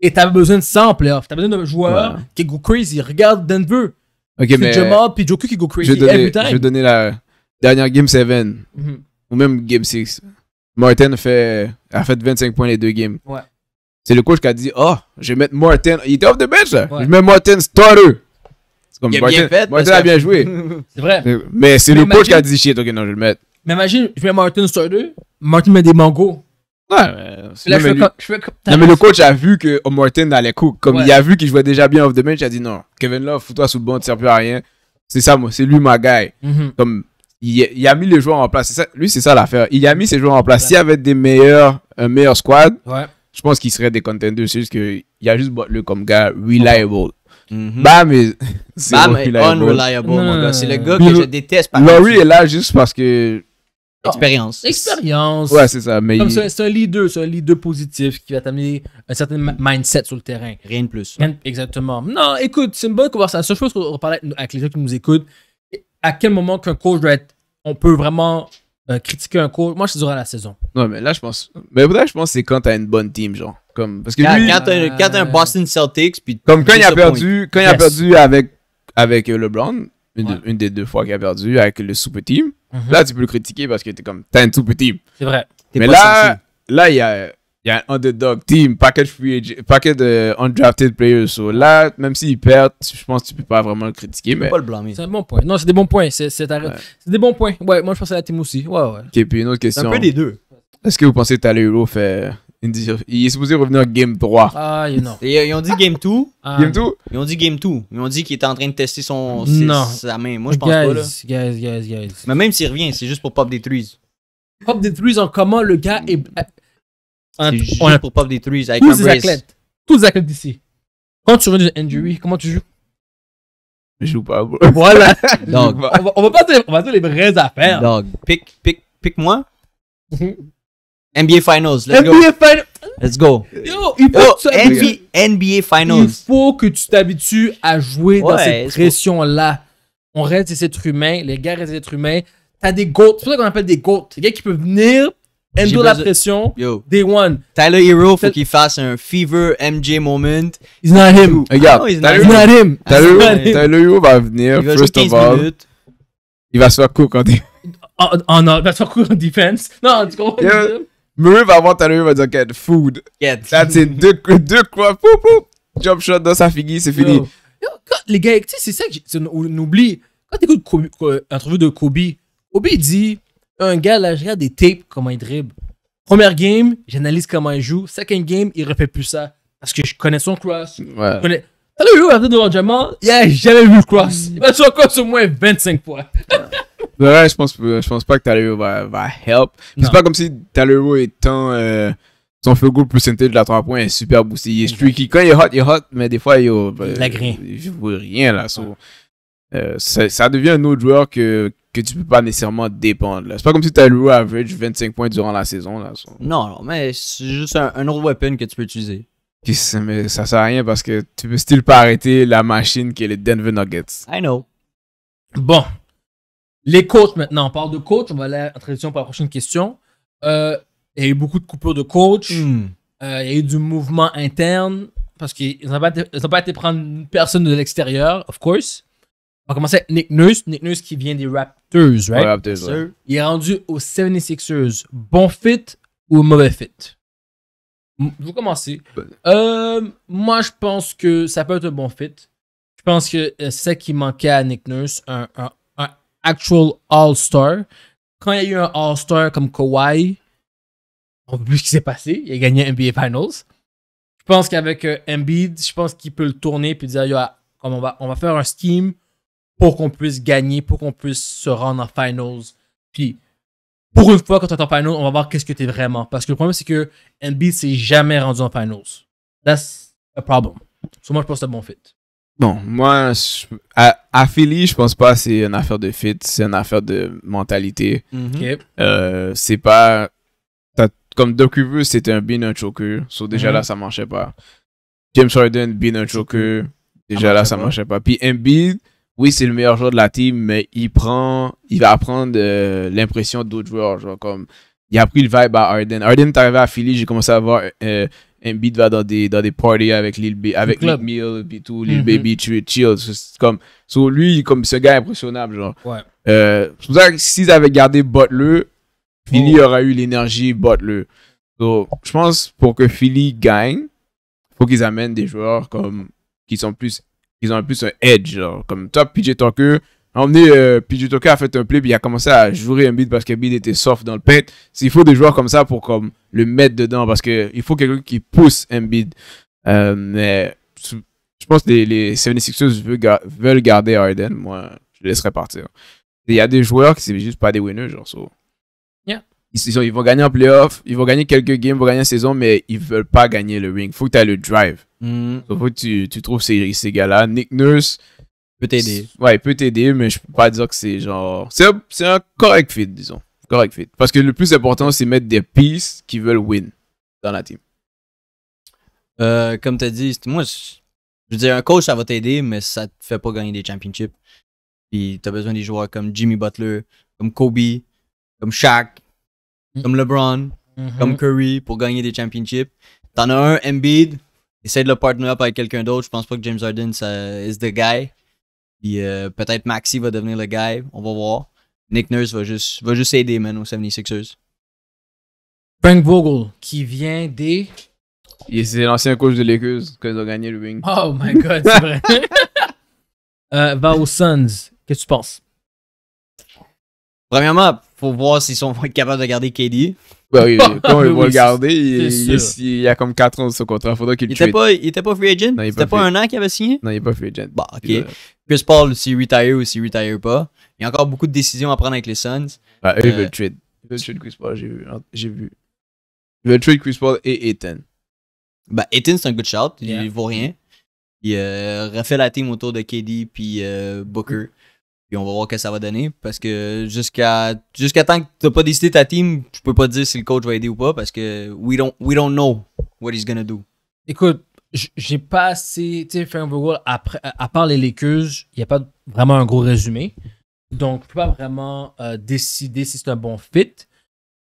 et t'avais besoin de 100 playoffs. T'avais besoin d'un joueur qui go crazy. Regarde Denver. Ok, mais. Jamal puis Joku qui go crazy. Je vais donner, je vais donner la dernière Game 7 mhm. ou même Game 6. Martin fait, a fait 25 points les deux games. Ouais. C'est le coach qui a dit Oh, je vais mettre Martin. Il était off the bench là. Je mets Martin starter. C'est comme il a Martin, bien fait, Martin a bien joué. c'est vrai. Mais c'est le coach qui a dit Shit, ok, non, je vais le mettre. Mais imagine, je mets Martin starter. Martin met des mangos. Ouais, non, mais, le coach a vu que allait cook. Comme il a vu qu'il jouait déjà bien off the bench, il a dit non, Kevin Love, fous-toi sous le banc, Tu ne sert plus à rien. C'est ça, moi, c'est lui ma guy. Mhm. Comme il, a mis les joueurs en place. Ça, lui, c'est ça l'affaire. Il a mis ses joueurs en place. S'il y avait des meilleurs, un meilleur squad, je pense qu'il serait des contenders. C'est juste qu'il a juste le comme gars reliable. Bam est, est Bam est unreliable C'est le gars que je déteste. Par Laurie est là juste parce que ah. Expérience. Expérience. Ouais, c'est ça. Mais c'est un, leader, c'est un leader positif qui va t'amener un certain mindset sur le terrain. Rien de plus. Exactement. Non, écoute, c'est une bonne conversation. Je pense qu'on va parler avec les gens qui nous écoutent. À quel moment qu'un coach doit être, on peut vraiment euh, critiquer un coach. Moi, je suis à la saison. Non, mais là, je pense. Mais là, je pense c'est quand t'as une bonne team, genre. Comme, parce que quand, quand t'as un Boston Celtics, puis. Comme quand il a perdu, quand il a perdu avec, avec LeBron, une, une des deux fois qu'il a perdu avec le super team. Mhm. Là, tu peux le critiquer parce que t'es comme, t'as un tout petit C'est vrai. Mais là, là, il y a, y a, un underdog team, package, package de undrafted players. Donc là, même s'ils perdent, je pense que tu peux pas vraiment le critiquer. C'est un bon point. Non, c'est des bons points. C'est des bons points. Ouais, moi, je pense à la team aussi. Ouais, ouais. Ok, puis une autre question. un peu des deux. Est-ce que vous pensez que au Hero fait il est supposé revenir à Game 3. Ah, you know. Euh, ils ont dit Game 2. Ah. game 2 Ils ont dit Game 2. Ils ont dit qu'il était en train de tester son, non. sa main. Moi, je pense pas. Là. Guys, guys, guys. Mais même s'il revient, c'est juste pour Pop des Pop des en comment le gars est. C'est on a... pour Pop des Trees avec Tous les athlètes. Tous les athlètes d'ici. Quand tu reviens d'une injury, comment tu joues Je joue pas, Voilà. Donc, on, va, on, va pas les vraies affaires. Donc, pique, pique, pique-moi. NBA Finals. Let's NBA go. Finals. Let's go. Yo, il faut NBA, Finals. Il faut que tu t'habitues à jouer dans cette pression-là. On reste des êtres humains. Les gars restent des êtres humains. T'as des goats. C'est pour ça qu'on appelle des goats. Les gars qui peuvent venir, endo la pression, Yo. day one. Tyler Hero, faut qu'il fasse un fever MJ moment. He's not him. Regarde, oh, he's, Tyler, not him. Tyler, Hero, va venir, il first of all. Il va se faire cook en défense. En, il va se faire cook en defense. Non, let's go. Murray va avoir ta va dire Get food. Get That's Deux, deux croix. Hein, Jump shot dans sa figure, c'est fini. les gars, c'est ça qu'on oublie. Quand tu écoutes l'interview de Kobe, Kobe dit Un gars, là, je regarde des tapes, comment il dribble. Première game, j'analyse comment il joue. Second game, il refait plus ça. Parce que je connais son cross. Ouais. Hello vous avez devant Jamal. Il a jamais vu le Cross. Il va sur Cross au moins 25 points. ouais, je pense, euh, pense pas que Talero va, va help. C'est pas comme si Talero étant euh, son feu goal plus de la 3 points est super boosté. Il est streaky. Quand il est hot, il est hot, mais des fois, euh, il, euh, la il veux rien là. ça, devient un autre joueur que, que tu peux pas nécessairement dépendre. C'est pas comme si Talero average 25 points durant la saison. Là, Non, mais c'est juste un, un autre weapon que tu peux utiliser mais ça sert à rien parce que tu peux still pas arrêter la machine qui est les Denver Nuggets. I know. Bon. Les coachs maintenant. On parle de coach. On va aller en traduction pour la prochaine question. Euh, il y a eu beaucoup de coupures de coach. Hmm. Euh, il y a eu du mouvement interne parce qu'ils n'ont pas, été prendre une personne de l'extérieur, of course. On va commencer avec Nick Nurse. Nick Nurse qui vient des Raptors, right? Raptors, Il est rendu aux 76ers. Bon fit ou mauvais fit? Vous commencez. Ben. Euh, moi, je pense que ça peut être un bon fit. Je pense que euh, c'est qui manquait à Nick Nurse, un, actual All-Star. Quand il y a eu un All-Star comme Kawhi, on plus ce qui s'est passé. Il a gagné NBA Finals. Je pense qu'avec euh, Embiid, je pense qu'il peut le tourner puis dire on, va, on va faire un scheme pour qu'on puisse gagner, pour qu'on puisse se rendre en Finals. Puis pour une fois, quand tu es en finals, on va voir qu'est-ce que tu es vraiment. Parce que le problème, c'est que Embiid s'est jamais rendu en finals. That's a problem. So, moi, je pense que c'est un bon fit. Bon, moi, à, Philly, je pense pas que c'est une affaire de fit, c'est une affaire de mentalité. Mhm. Euh, c'est pas. Comme Doc c'était un bin, un choker. So, déjà mhm. là, ça marchait pas. James Harden, bin, un choker. Déjà là, ça marchait pas. Puis Embiid oui, c'est le meilleur joueur de la team, mais il prend, il va prendre euh, l'impression d'autres joueurs. Genre, comme, il a pris le vibe à Arden. Arden est arrivé à Philly, j'ai commencé à voir un euh, beat va dans des, dans des parties avec Lil B, avec Lil Mill et tout, Lil mm-hmm. Baby, tu chill. Comme, lui, comme ce gars impressionnable, genre. Ouais. Euh, c'est pour ça que s'ils avaient gardé Butler, Philly oh. aurait eu l'énergie Butler. Donc, je pense pour que Philly gagne, faut qu'ils amènent des joueurs comme qui sont plus ils ont un plus un edge. Genre. Comme toi, PJ Tucker, emmené euh, PJ Tucker a fait un play, puis il a commencé à jouer un beat parce que beat était soft dans le paint. Il faut des joueurs comme ça pour comme, le mettre dedans parce qu'il faut quelqu'un qui pousse un bid. Euh, mais je pense que les, 76ers veulent, garder Arden, Moi, je laisserai partir. Il y a des joueurs qui c'est juste pas des winners, genre ils, vont gagner en playoff, ils vont gagner quelques games, ils vont gagner en saison, mais ils ne veulent pas gagner le ring. Faut que tu aies le drive. Hmm. Faut que tu, trouves ces, gars-là. Nick Nurse peut t'aider. Ouais, il peut t'aider, mais je ne peux pas dire que c'est genre. C'est un, correct fit, disons. Correct fit. Parce que le plus important, c'est mettre des pistes qui veulent win dans la team. Euh, comme tu as dit, moi, je, veux dire, un coach, ça va t'aider, mais ça ne te fait pas gagner des championships. Puis tu as besoin des joueurs comme Jimmy Butler, comme Kobe, comme Shaq Mm-hmm. comme LeBron, mm-hmm. comme Curry pour gagner des championships. T'en as un, Embiid, Essaye de le partner up avec quelqu'un d'autre. Je pense pas que James Harden ça, is the guy. Puis euh, peut-être Maxi va devenir le guy, on va voir. Nick Nurse va juste, va juste aider, man, aux 76ers. Frank Vogel, qui vient des. C'est l'ancien coach de Lakers quand ils ont gagné le ring. Oh my god, c'est vrai. va aux Suns, qu'est-ce que tu penses? Premièrement, faut voir s'ils sont capables de garder KD. Ben oui, quand ils vont le garder, il, y a comme 4 ans de son contrat. Faudra qu'il il, était pas, il était pas free agent? C'était pas, un an qu'il avait signé? Non, il est pas free agent. Bah, ok. Chris Paul, s'il retire ou s'il retire pas. Il y a encore beaucoup de décisions à prendre avec les Suns. Bah, eux, ils euh, veulent trade. Ils veulent trade Chris Paul, j'ai vu. Hein. J'ai vu. Ils veulent trade Chris Paul et Ethan. Bah, Ethan, c'est un good shot. Il vaut rien. Il euh, refait la team autour de KD puis euh, Booker on va voir ce que ça va donner. Parce que jusqu'à jusqu'à temps que tu n'as pas décidé ta team, je peux pas dire si le coach va aider ou pas parce que we don't, we don't know what he's gonna do. Écoute, j'ai pas assez. Tu sais, après, à part les Lakers, il n'y a pas vraiment un gros résumé. Donc, je peux pas vraiment euh, décider si c'est un bon fit.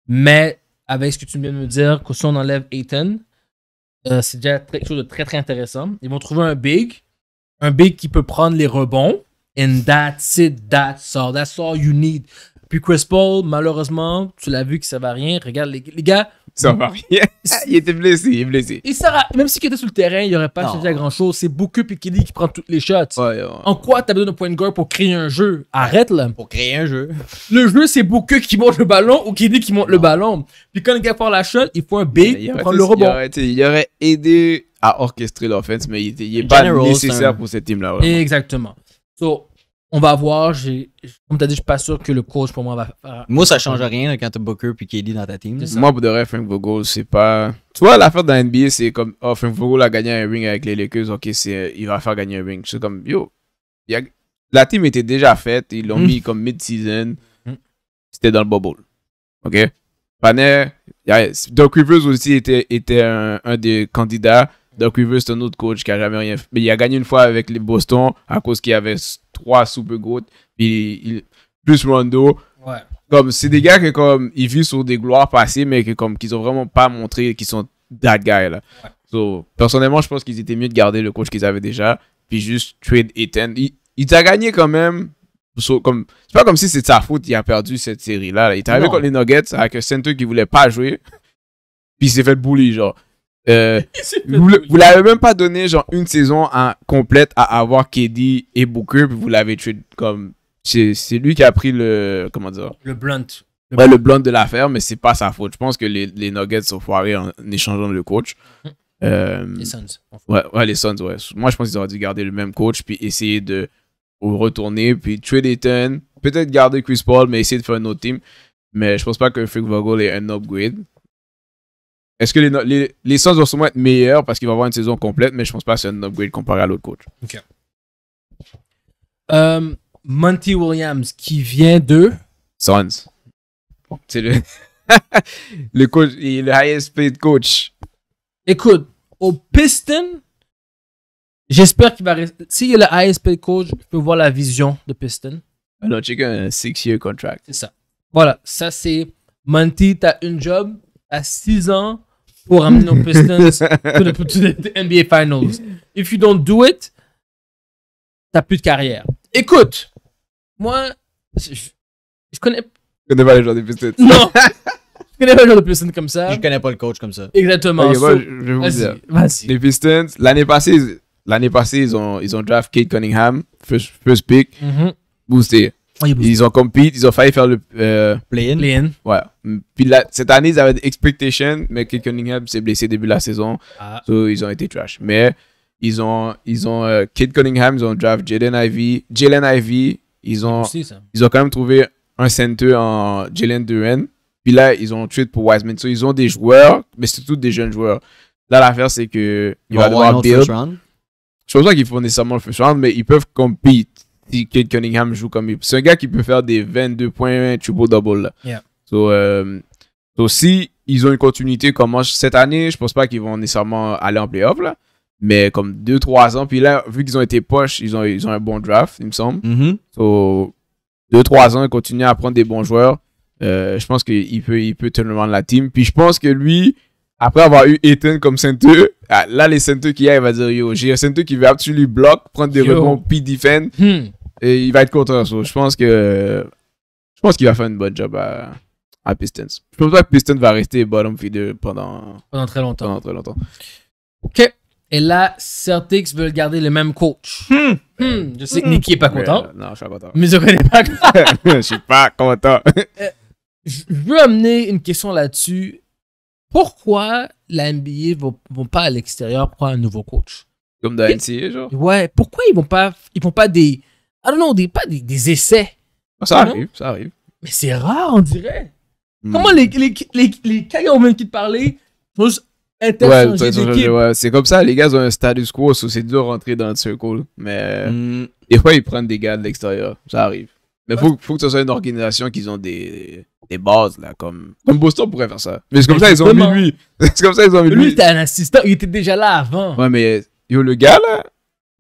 Mais avec ce que tu viens de me dire, que si on enlève Ayton, euh, c'est déjà quelque chose de très très intéressant. Ils vont trouver un big, un big qui peut prendre les rebonds, And that's it, that's all. That's all you need. Puis Chris Paul, malheureusement, tu l'as vu qu'il ne va rien. Regarde, les, gars. Ça va rien. il était blessé, il est blessé. Il même s'il était sur le terrain, il n'aurait pas changé à grand chose. C'est beaucoup Kelly qui prend toutes les shots. En quoi t'as besoin d'un point de guard pour créer un jeu Arrête là. Pour créer un jeu. Le jeu, c'est beaucoup qui monte le ballon ou Kelly qui monte le ballon. Puis quand le gars prend la shot, il faut un B pour prendre le rebond. Il aurait, aurait aidé à orchestrer l'offense, mais il n'est pas nécessaire pour cette team-là. Exactement on va voir. comme comme as dit, je suis pas sûr que le coach pour moi va faire. Moi, ça change rien quand quand as Booker puis KD dans ta team. Moi, pour de vrai, Frank Vogel, c'est pas. Tu vois, l'affaire dans la NBA, c'est comme, oh, Frank Vogel a gagné un ring avec les Lakers. Ok, c'est, il va faire gagner un ring. C'est comme, yo, la team était déjà faite. Ils l'ont hmm. mis comme mid-season. Hmm. C'était dans le bubble. Ok? Paner, Doc Rivers aussi était, était un des candidats. Donc, Rivers, c'est un autre coach qui a jamais rien fait. Mais il a gagné une fois avec les Boston à cause qu'il y avait trois super goats. Il, plus Rondo. Comme c'est des gars que comme ils vivent sur des gloires passées, mais que comme qu'ils ont vraiment pas montré qu'ils sont that guy là. personnellement, je pense qu'ils étaient mieux de garder le coach qu'ils avaient déjà, puis juste trade Ethan. Il, il t'a gagné quand même. comme c'est pas comme si c'est sa faute, il a perdu cette série là. Il est arrivé contre les Nuggets avec un center qui voulait pas jouer, puis il s'est fait bully genre. Euh, vous, vous l'avez même pas donné genre une saison complète à avoir KD et Booker, puis vous l'avez tué comme c'est lui qui a pris le comment dire le blunt. Le ouais, blunt. le blunt de l'affaire, mais c'est pas sa faute. Je pense que les, les Nuggets sont foirés en, échangeant le coach. Euh, les Suns. Ouais, ouais, les Suns, ouais. Moi, je pense qu'ils auraient dû garder le même coach, puis essayer de retourner, puis tuer Dayton, peut-être garder Chris Paul, mais essayer de faire un autre team. Mais je pense pas que Frick Vogel est un upgrade. Est-ce que les, Suns vont sûrement être meilleurs parce qu'il va avoir une saison complète, mais je ne pense pas que c'est un upgrade comparé à l'autre coach. OK. Euh, Monty Williams, qui vient de... Suns. C'est le... le coach, il est le highest paid coach. Écoute, au Piston, j'espère qu'il va rester. S'il est le highest paid coach, je peux voir la vision de Piston. Alors, ah as un six-year contract. C'est ça. Voilà, ça c'est Monty, as un job à six ans, pour amener nos Pistons to the, NBA Finals. NBA Finals. If you don't do it, t'as plus de carrière. Écoute, moi, je, connais. Je pas les joueurs des Pistons. Non! je connais pas les joueurs des Pistons comme ça. Je connais pas le coach comme ça. Exactement. je, vais vous dire. Les Pistons, l'année passée, l'année passée, ils ont, ils ont draft Kate Cunningham, first, pick, mm ah, ils ont compete, ils ont failli faire le euh, play-in. ouais. Puis là, cette année, ils avaient des expectations, mais Kate Cunningham s'est blessé début de la saison. donc ah. ils ont été trash. Mais ils ont, ils ont euh, Kid Kate Cunningham, ils ont draft Jalen Ivy. Jalen Ivy, ils ont, ils ont quand même trouvé un center en Jalen Duran. Puis là, ils ont trade pour Wiseman. Donc, ils ont des joueurs, mais surtout des jeunes joueurs. Là, l'affaire, c'est que il va devoir build. Je pense pas qu'ils font nécessairement le first round, mais ils peuvent compete Kate Cunningham joue comme. C'est un gars qui peut faire des 22 points, triple double. Là. Euh, si ils ont une continuité comme cette année, je pense pas qu'ils vont nécessairement aller en playoff. Là. Mais comme 2-3 ans. Puis là, vu qu'ils ont été poches, ils ont, ils ont un bon draft, il me semble. Mm-hmm. Donc 2-3 ans, continuer à prendre des bons joueurs. Euh, je pense qu'il peut, il peut tenir la team. Puis je pense que lui, après avoir eu Ethan comme center, ah, là, les centers qu'il y a, il va dire Yo, j'ai un center qui veut absolument bloquer prendre des rebonds, puis defend. Hmm il va être content. Je pense que. Je pense qu'il va faire un bon job à, à Pistons. Je pense pas que Pistons va rester bottom feeder pendant. Pendant très longtemps. Pendant très longtemps. OK. Et là, Celtics veut garder le même coach. Hmm. Hmm. Je sais que hmm. Nicky n'est pas content. non, je suis pas content. Mais je connais pas je suis pas content. Euh, je veux amener une question là-dessus. Pourquoi la NBA ne vont, pas à l'extérieur prendre un nouveau coach? Comme dans NCA, genre? Ouais. Pourquoi ils vont pas, ils font pas des ah non, des, pas des, essais. Ah, ça ah, arrive, ça arrive. Mais c'est rare, on dirait. Hmm. Comment les, les, les, les gars, qui te parler, faut juste interchanger ouais, C'est comme ça, les gars ont un status quo, c'est dur de rentrer dans le circle. Mais hmm. des fois, ils prennent des gars de l'extérieur, ça arrive. Mais faut, faut que ce soit une organisation qui ont des, des bases, là, comme... Comme Boston pourrait faire ça. Mais c'est comme, ça, ils ont mis lui. C'est comme ça, ils ont mis lui. Lui, était un assistant, il était déjà là avant. Ouais, mais, le gars, là,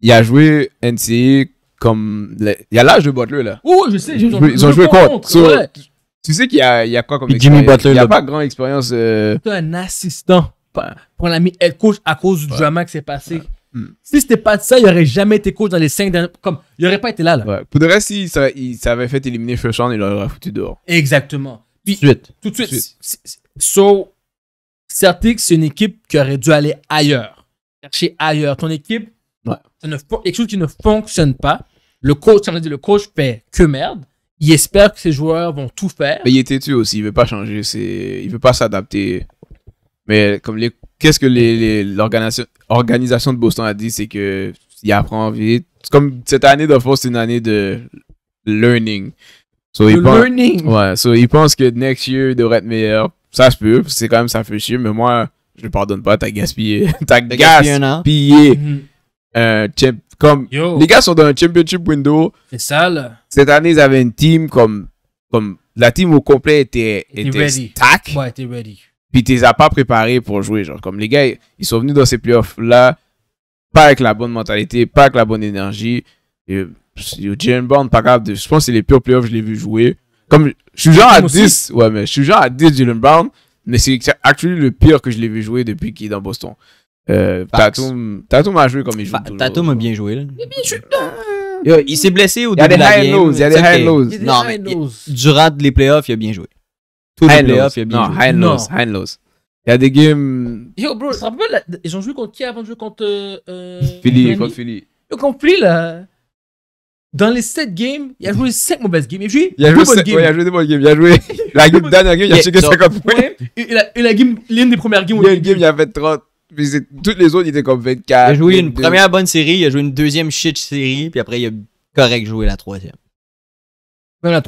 il a joué NCA comme. Il y a l'âge de Butler, là. je sais. Je, ils ont joué contre. tu, sais qu'il y a, y a quoi comme Jimmy Il n'y a pas grand expérience. Euh... un assistant pour l'ami elle coach à cause du drama qui s'est passé. Hmm. Si c'était pas de ça, il aurait jamais été coach dans les cinq derniers. Comme, il aurait pas été là, là. Ouais. Pour le reste, s'il avait fait éliminer Furchan, il l'aurait foutu dehors. Exactement. tout de suite. Tout de suite. So, c'est une équipe qui aurait dû aller ailleurs. Chercher ailleurs. Ton équipe, ouais. ça ne, quelque chose qui ne fonctionne pas. Le coach, on a dit, le coach fait que merde. Il espère que ses joueurs vont tout faire. Mais il est têtu aussi, il veut pas changer, c'est, il veut pas s'adapter. Mais comme les, qu'est-ce que les, l'organisation, organisation de Boston a dit, c'est que il apprend vite. Comme cette année de force, c'est une année de learning. So, il pense, learning. Ouais, il pense que next year il devrait être meilleur. Ça se peut, c'est quand même ça fait chier, mais moi, je pardonne pas, t'as gaspillé, t'as gaspillé, gaspillé mhm comme les gars sont dans un championship window. C'est là Cette année, ils avaient une team comme comme la team au complet était était, stack. ready. Puis pas préparé pour jouer genre comme les gars ils sont venus dans ces playoffs là pas avec la bonne mentalité, pas avec la bonne énergie. Et, Jalen Brown, pas grave. Je pense que c'est les pires playoffs que je l'ai vu jouer. Comme, je suis genre à 10. Ouais, mais je suis genre à 10 Jalen Brown. Mais c'est actuellement le pire que je l'ai vu jouer depuis qu'il est dans Boston. Euh, Tatum, Tatum a joué comme il joue. toujours. Tatum a bien joué. Il a il s'est blessé au début Il y a des high lows. Il y a des non, high lows. Durant les playoffs, il a bien joué. Tous les playoffs, il a bien non, joué. High lows, high lows. Il y a des games. Yo, bro, ça rappelle, ils ont joué contre qui avant de jouer contre. Euh, euh Philly, contre Philly. Yo, contre Philly, là. Dans les 7 games, il a joué 5 mauvaises games. Il a joué, il a joué, games. il a joué des bonnes games. Il a joué la game, dernière game, il a checké 50 points. Et la, game, l'une des premières games. Il a une game, il a fait 30 toutes les autres, il était comme 24. Il a joué une première bonne série, il a joué une deuxième shit série, puis après, il a correct joué la troisième. Il, a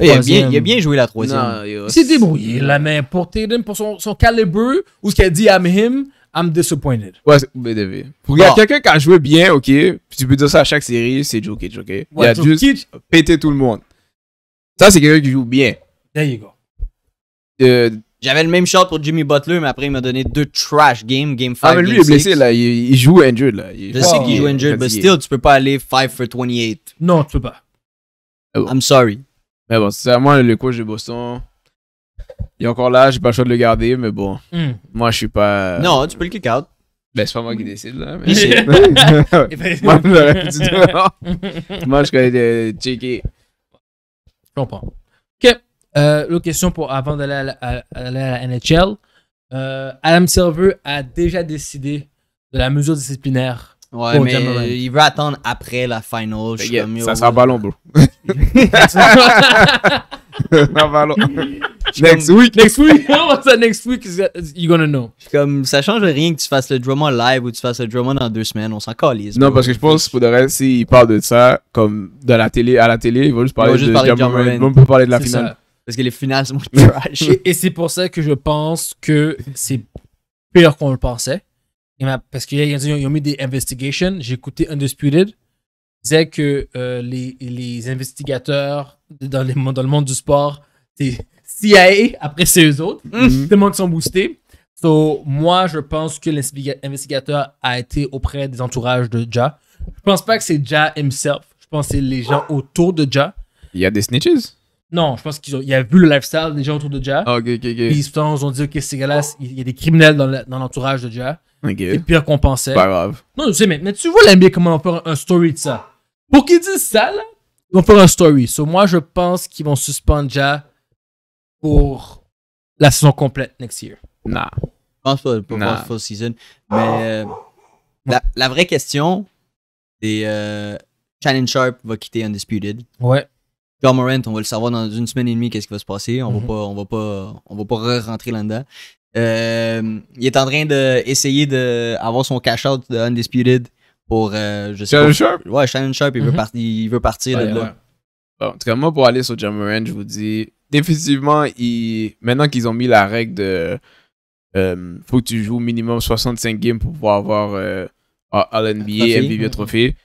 bien, joué la troisième. C'est débrouillé, la main, pour Tatum, pour son, calibre, ou ce qu'elle dit, I'm him, I'm disappointed. Ouais, BDV. Pour quelqu'un qui a joué bien, ok, tu peux dire ça à chaque série, c'est Kitch, ok? il a juste pété tout le monde. Ça, c'est quelqu'un qui joue bien. There you go. Euh, j'avais le même shot pour Jimmy Butler, mais après, il m'a donné deux trash games, game 5. Ah, mais lui, il est blessé, là. Il, joue injured, là. Je sais qu'il joue injured, mais still, tu peux pas aller 5 for 28. Non, tu peux pas. Oh. I'm sorry. Mais bon, c'est moi, le coach de Boston, il est encore là, j'ai pas le choix de le garder, mais bon. Hmm. Moi, je suis pas. Non, tu peux le kick out. Ben, c'est pas moi qui décide, là. Mais... moi, je connais euh, JK. Je comprends. Euh, L'autre question pour, avant d'aller à, la NHL. Euh, Adam Silver a déjà décidé de la mesure disciplinaire. Ouais, mais il veut attendre après la finale. Je yeah, ça sent ballon, bro. next week. Next week. What's that next week? You're gonna know. Comme ça change rien que tu fasses le drama live ou tu fasses le drama dans deux semaines. On s'en calise. Non, parce que je pense pour de s'il parle de ça, comme de la télé à la télé, il va juste parler, de, de parler de la finale parce que les finales sont trash. et c'est pour ça que je pense que c'est pire qu'on le pensait. Parce qu'ils ont mis des investigations. J'ai écouté Undisputed. Ils disaient que euh, les, les, investigateurs dans, le monde du sport, c'est CIA, après ces autres. Mm-hmm. C'est -hmm. Tellement qu'ils sont boostés. moi, je pense que l'investigateur a été auprès des entourages de Ja. Je pense pas que c'est Ja himself. Je pense que c'est les gens autour de Ja. Il y a des snitches non, je pense qu'ils ont, vu le lifestyle des gens autour de Ja. Ah, ok, ok, ok. ils se sont dit, ok, c'est galas, il y a des criminels dans, l'entourage de Ja. Ok. C'est pire qu'on pensait. Pas grave. Non, tu sais, mais, tu vois l'NBA comment on faire un story de ça. Pour qu'ils disent ça, là, ils vont faire un story. So, moi, je pense qu'ils vont suspendre Ja pour la saison complète next year. Nah. Je pense pas pour la full season. Mais euh, la, la vraie question, c'est Challenge euh, Shannon Sharp va quitter Undisputed. Ouais. Morant, on va le savoir dans une semaine et demie qu'est-ce qui va se passer. On va mhm. pas, on va pas, on va pas rentrer là-dedans. Euh, il est en train d'essayer de d'avoir son cash-out de Undisputed pour, euh, Sharp? Ouais, Shannon Sharp, il, veut, mhm. partir, il veut partir de là. en tout cas, moi, pour aller sur Morant, je vous dis, définitivement, il, maintenant qu'ils ont mis la règle de euh, faut que tu joues minimum 65 games pour pouvoir avoir à euh, All-NBA, MVP trophée »,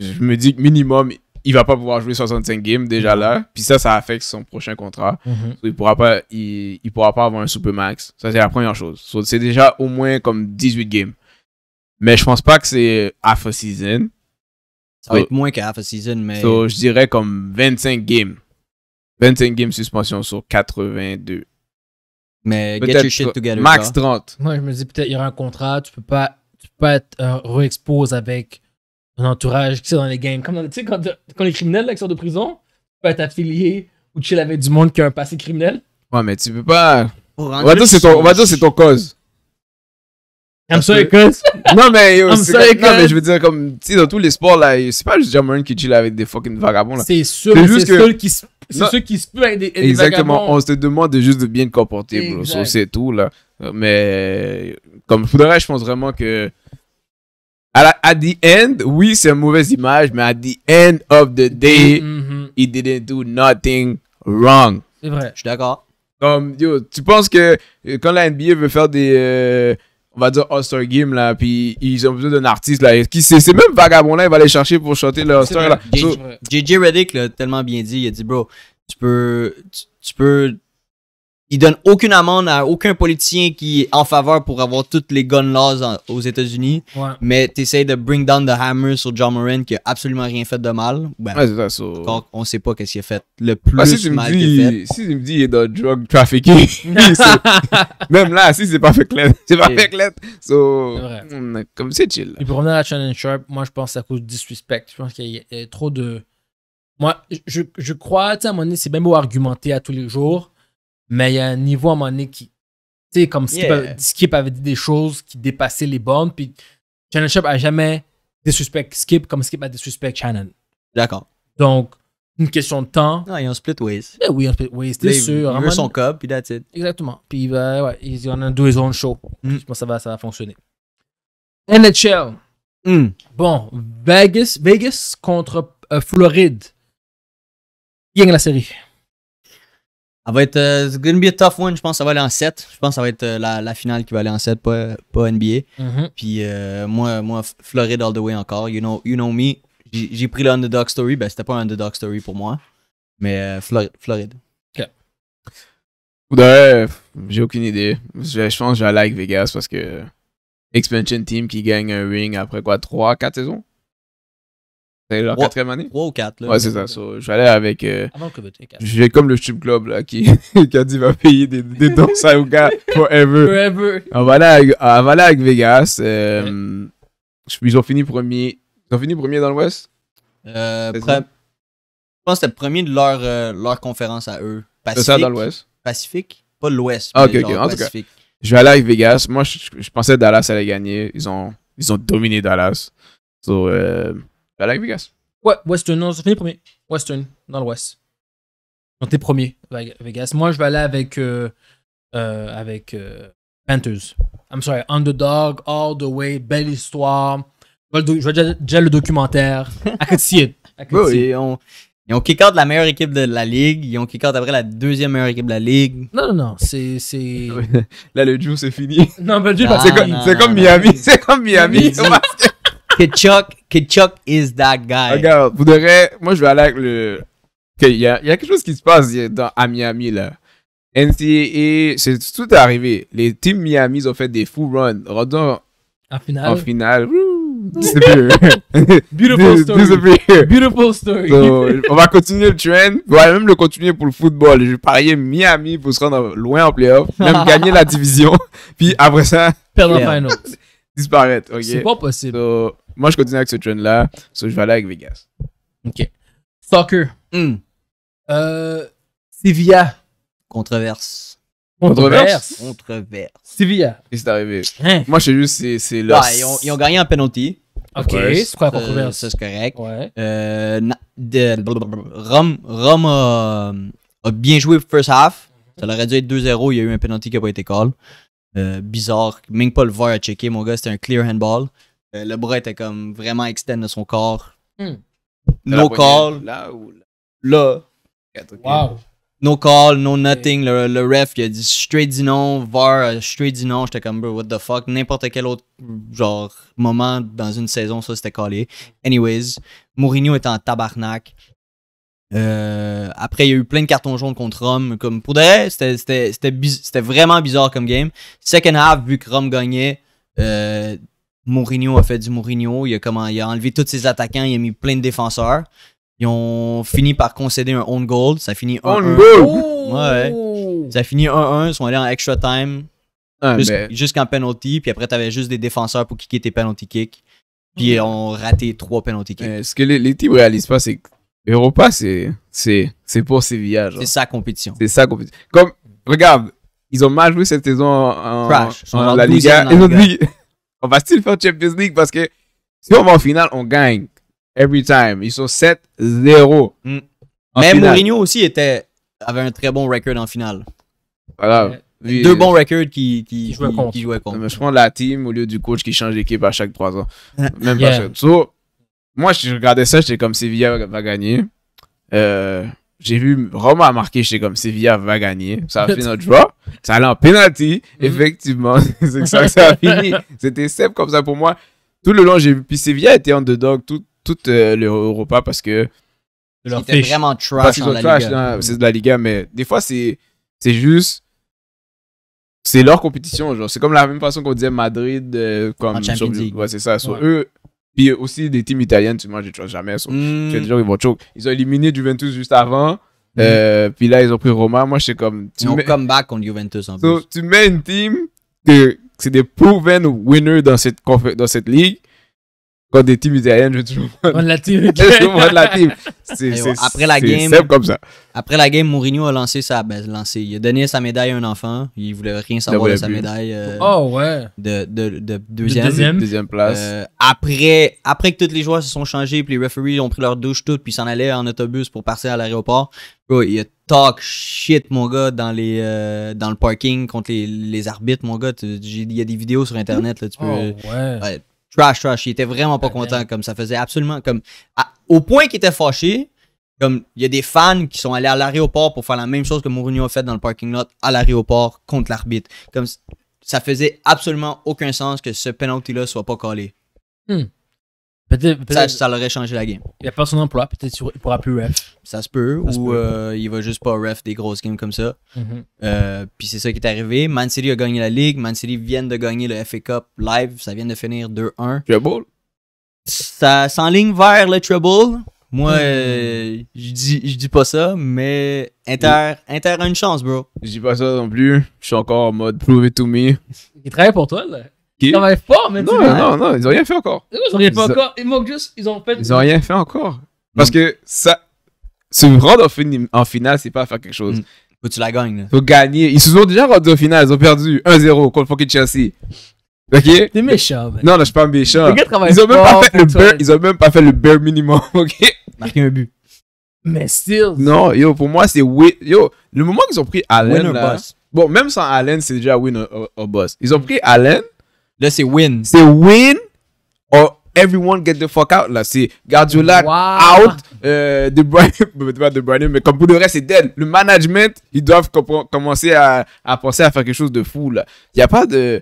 je me dis que minimum, il va pas pouvoir jouer 65 games déjà mhm. là. Puis ça, ça affecte son prochain contrat. Mhm. Il pourra pas, il, pourra pas avoir un super max. Ça, c'est la première chose. c'est déjà au moins comme 18 games. Mais je pense pas que c'est half a season. Ça va être moins que half a season, mais. je dirais comme 25 games. 25 games suspension sur 82. Mais get your shit together. Max 30. Moi, je me dis peut-être il y aura un contrat, tu peux pas, tu peux pas être euh, re-expose avec un entourage tu sais, dans les games, Comme dans, quand, quand les criminels là, qui sortent de prison, tu peux être affilié ou chill avec du monde qui a un passé criminel. Ouais, mais tu peux pas. On va dire c'est ton, on va dire c'est ton cause. I'm sorry, cause. Non mais, yo, sorry, non, mais je veux dire comme tu sais dans tous les sports là, c'est pas juste Jermaine qui chill avec des fucking vagabonds là. C'est sûr, c'est juste ceux qui se c'est ceux qui se peuvent avec Exactement, on se demande juste de bien te comporter, bro. c'est tout là. Mais comme faudrait, je pense vraiment que à la, at end, oui, c'est une mauvaise image, mais at the end of the day, mm-hmm, mm-hmm. he didn't do nothing wrong. C'est vrai. Je suis d'accord. Comme, yo, tu penses que euh, quand la NBA veut faire des. Euh, on va dire All-Star Game, là, puis ils ont besoin d'un artiste, là, qui c'est même vagabond, là, il va les chercher pour chanter leur star là. JJ Reddick l'a tellement bien dit, il a dit, bro, tu peux, tu peux il donne aucune amende à aucun politicien qui est en faveur pour avoir toutes les gun laws aux États-Unis. mais Mais t'essayes de bring down the hammer sur John Moran qui a absolument rien fait de mal. Ben, on sait pas qu'est-ce qu'il a fait. Le ah, plus si mal si tu me dis, il est dans drug trafficking, même là, si c'est pas fait clair, c'est pas fait clair. So, comme c'est chill. Et pour revenir à Shannon Sharp, moi je pense que c'est à cause du disrespect. Je pense qu'il y, a- trop de. Moi, je, je crois, tu à mon avis c'est même beau argumenter à tous les jours mais il y a un niveau à un moment qui. Tu sais, comme Skip, avait, dit des choses qui dépassaient les bornes, puis Channel Sharp a jamais désuspect Skip comme Skip a désuspect Shannon. D'accord. Donc, une question de temps. Non, y il a un split ways. Eh oui, un split ways, c'est sûr. Il veut son cob, puis that's it. Exactement. Puis, il va ouais, ils vont do his own show. Je pense que ça va, ça va fonctionner. NHL. Mm. Bon, Vegas, Vegas contre euh, Floride. Qui gagne la série? Ça va être. Euh, gonna be a tough one. Je pense que ça va aller en 7. Je pense que ça va être euh, la, finale qui va aller en 7, pas, NBA. Mm-hmm. Puis euh, moi, moi, Floride all the way encore. You know, me. J'ai pris l'Underdog story. Ben, c'était pas un underdog story pour moi. Mais Florida. Floride. j'ai aucune idée. Je, pense que je like Vegas parce que. Expansion team qui gagne un ring après quoi 3-4 saisons c'est leur quatrième année? Trois ou quatre, là. Ouais, c'est ça, ça. J'allais avec. Euh, Avant ah le J'ai comme le Chip Club, là, qui, qui a dit va payer des, des dons à Ouga forever. Forever. On va aller avec Vegas. Euh, ils ont fini premier. Ils ont fini premier dans l'Ouest? Euh, je pense que c'était le premier de leur, euh, leur conférence à eux. C'est ça, dans l'Ouest? Pacifique? Pas l'Ouest. Ah, ok, ok. je vais aller avec Vegas. Moi, je, pensais que Dallas allait gagner. Ils ont, ils ont dominé Dallas. So, euh, la avec Vegas. Ouais, Western. Non, ça finit premier. Western, dans l'Ouest. Donc t'es premier, Vegas. Moi, je vais aller avec. Euh, euh avec. Euh, Panthers. I'm sorry, underdog, all the way, belle histoire. Je vois déjà, le documentaire. I could see it. Ils ont, ils ont kick-out la meilleure équipe de la ligue. Ils ont kick-out après la deuxième meilleure équipe de la ligue. Non, non, non. C'est. Là, le Jew, c'est fini. Non, mais le Jew, c'est comme, Miami. C'est comme Miami. Ketchuk, Kachuk is that guy. Regarde, vous devrez. Moi, je vais aller avec le. Il y, a, y a quelque chose qui se passe dans, à Miami, là. NCAA, c'est tout arrivé. Les teams Miami ont fait des full runs. Rendons en finale. En finale. c'est disappear. Beautiful story. Beautiful story. on va continuer le trend. On va même le continuer pour le football. Je vais parier Miami pour se rendre loin en playoff, même gagner la division. Puis après ça, perdre en yeah. final. Disparaître. Okay. C'est pas possible. Moi, je continue avec ce trend-là. que je vais aller avec Vegas. OK. Soccer. Mm. Euh, Sevilla. Controverse. Controverse. Controverse. Sevilla. Qu'est-ce est arrivé? Hein? Moi, je sais juste, c'est là. Ouais, ils, ont, gagné en penalty. Ok, c'est quoi la controverse? c'est correct. Ouais. Euh, Rome, euh, a, bien joué first half. Ça aurait dû être 2-0. Il y a eu un penalty qui n'a pas été call. Euh, bizarre. Même pas le voir a checké, mon gars. C'était un clear handball. Euh, le bras était comme vraiment externe de son corps. No call. là wow. No call, no nothing. Le, ref, il a dit straight dit non. VAR, euh, straight dit non. J'étais comme, what the fuck. N'importe quel autre genre moment dans une saison, ça, c'était collé. Anyways, Mourinho était en tabarnak. Euh, après, il y a eu plein de cartons jaunes contre Rome. Comme pour de c'était, vraiment bizarre comme game. Second half, vu que Rome gagnait, Mourinho a fait du Mourinho. Il a, comment, il a enlevé tous ses attaquants. Il a mis plein de défenseurs. Ils ont fini par concéder un own goal. Ça finit 1-1. Ça finit 1-1. Ils sont allés en extra time. Ah, ben. Jusqu'en penalty. Puis après, t'avais juste des défenseurs pour kicker tes penalty kicks. Puis ils ont raté trois penalty kicks. ce que les, les ne réalisent pas, c'est que Europa, c'est pour Sevilla. C'est sa compétition. C'est sa compétition. Comme, regarde, ils ont mal joué cette saison en, la Liga. et on va still faire Champions League parce que si on va en finale, on gagne. Every time. Ils sont 7-0. Hmm. même Mourinho aussi était, avait un très bon record en finale. Voilà. deux euh, bons records qui, qui, jouaient contre. je prends la team au lieu du coach qui change d'équipe à chaque 3 ans. Même pas ça. So, moi, je regardais ça, j'étais comme Sevilla va gagner. Euh, j'ai vu Roma marquer, j'étais comme Sevilla va gagner. Ça a fait notre joie. Ça allait en penalty. Mhm. Effectivement, c'est ça que ça, a fini. C'était simple comme ça pour moi. Tout le long, j'ai vu. Puis Sevilla était en dedans tout, tout euh, le parce que. c'était vraiment trash. dans la trash, hein. mhm. c'est de la Liga, mais des fois, c'est juste. C'est leur compétition, C'est comme la même façon qu'on disait Madrid, euh, comme. Sur, ouais, c'est ça. Sur eux, puis aussi, des teams italiennes, tu manges des choses jamais. So, mm. Tu as des gens qui vont choke. Ils ont éliminé Juventus juste avant. Hmm. Euh, puis là, ils ont pris Roma. Moi, je suis comme. Tu ils ont come comeback en Juventus en so, plus. Tu mets une team que c'est des proven winners dans cette, dans cette ligue des teams je toujours la team. Après la game, comme ça. Après la game, Mourinho a lancé sa ben, lancé. Il a donné sa médaille à un enfant. Il voulait rien savoir de sa médaille. Euh, oh ouais. De, deuxième. deuxième. place. Euh, après, après que tous les joueurs se sont changés, puis les referees ont pris leur douche toute, puis s'en allaient en autobus pour passer à l'aéroport. il a talk shit, mon gars, dans, les, euh, dans le parking contre les, les arbitres, mon gars. Il y a des vidéos sur Internet, là, tu peux. Oh, ouais trash, trash. Il était vraiment pas ah, content. Comme ça faisait absolument comme. au point qu'il était fâché, comme il y a des fans qui sont allés à l'aéroport pour faire la même chose que Mourinho a fait dans le parking lot à l'aéroport contre l'arbitre. Comme ça faisait absolument aucun sens que ce penalty-là soit pas collé. Hmm. Peut-être, ça, ça l'aurait changé la game. Il a personne son emploi, peut-être ne pourra plus ref. Ça se peut, ou euh, il va juste pas ref des grosses games comme ça. Mm-hmm. Euh, puis c'est ça qui est arrivé. Man City a gagné la Ligue, Man City vient de gagner le FA Cup live, ça vient de finir 2-1. Trouble? Ça s'enligne vers le trouble. Moi, hmm. euh, je dis je dis pas ça, mais Inter, Inter a une chance, bro. Je dis pas ça non plus. Je suis encore en mode prove it to me. Il travaille pour toi, là. Ils travaillent fort, mais non, non, non, ils ont rien fait encore. Ils ont rien fait encore. Ils manquent juste, ils ont fait. Ils ont rien fait encore. Parce que ça, se rendre en, en finale, c'est pas à faire quelque chose. Mm. Faut tu la gagnes. Tu Faut gagner. Ils se sont déjà rendus en finale. Ils ont perdu 1-0 contre fucking Chelsea. Ok? T'es méchant, Non, là, je suis pas méchant. Les gars ils ont, même pas fait le beurre, ils ont même pas fait le bare minimum, ok? Marquer un but. Mais still. Non, yo, pour moi, c'est Yo, le moment qu'ils ont pris Allen. Là, bon, même sans Allen, c'est déjà win au euh, euh, boss. Ils ont pris Allen. Là, c'est win. C'est win or everyone get the fuck out. Là, c'est Guardiola out, euh, De Bruyne, mais comme pour le reste, c'est dead. Le management, ils doivent commencer à, penser à faire quelque chose de fou. il n'y a pas de.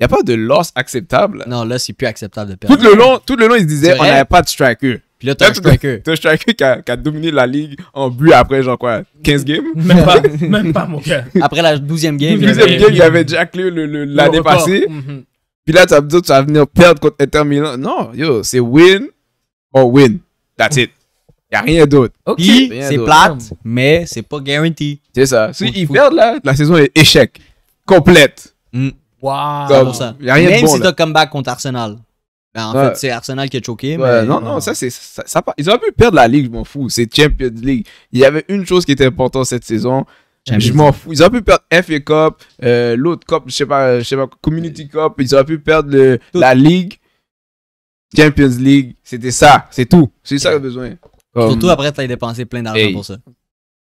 Il a pas de loss acceptable. Non, là, c'est plus acceptable de perdre. Tout le long, tout le long ils se disaient, on n'avait pas de striker. Puis là, t'as un striker. T'as un striker qui a, dominé la ligue en but après, genre quoi, 15 games Même pas, même pas, mon gars. Après la 12e game. 12e game, il y avait Jack Liu l'année passée. Mhm. Puis là, tu vas tu vas venir perdre contre Inter Milan. Non, yo, c'est win or win. That's it. Il Y a rien d'autre. c'est plate, mais c'est pas guarantee. C'est ça. Si ils perdent là, la saison est échec. Complète. Mm. Waouh. Comme, ça. Même si bon, si t'as comeback contre Arsenal. Ben, en fait, c'est Arsenal qui est choqué. mais... Non, non, ça, c'est. Ça, ils auraient pu perdre la Ligue, je m'en fous. C'est Champions League. Il y avait une chose qui était importante cette saison, je m'en fous. Ils auraient pu perdre FA Cup, euh, l'autre Cup, je sais pas, je sais pas, Community Cup. Ils auraient pu perdre la Ligue, Champions League. C'était ça, c'est tout. C'est ça le besoin. Surtout après, tu as dépensé plein d'argent pour ça.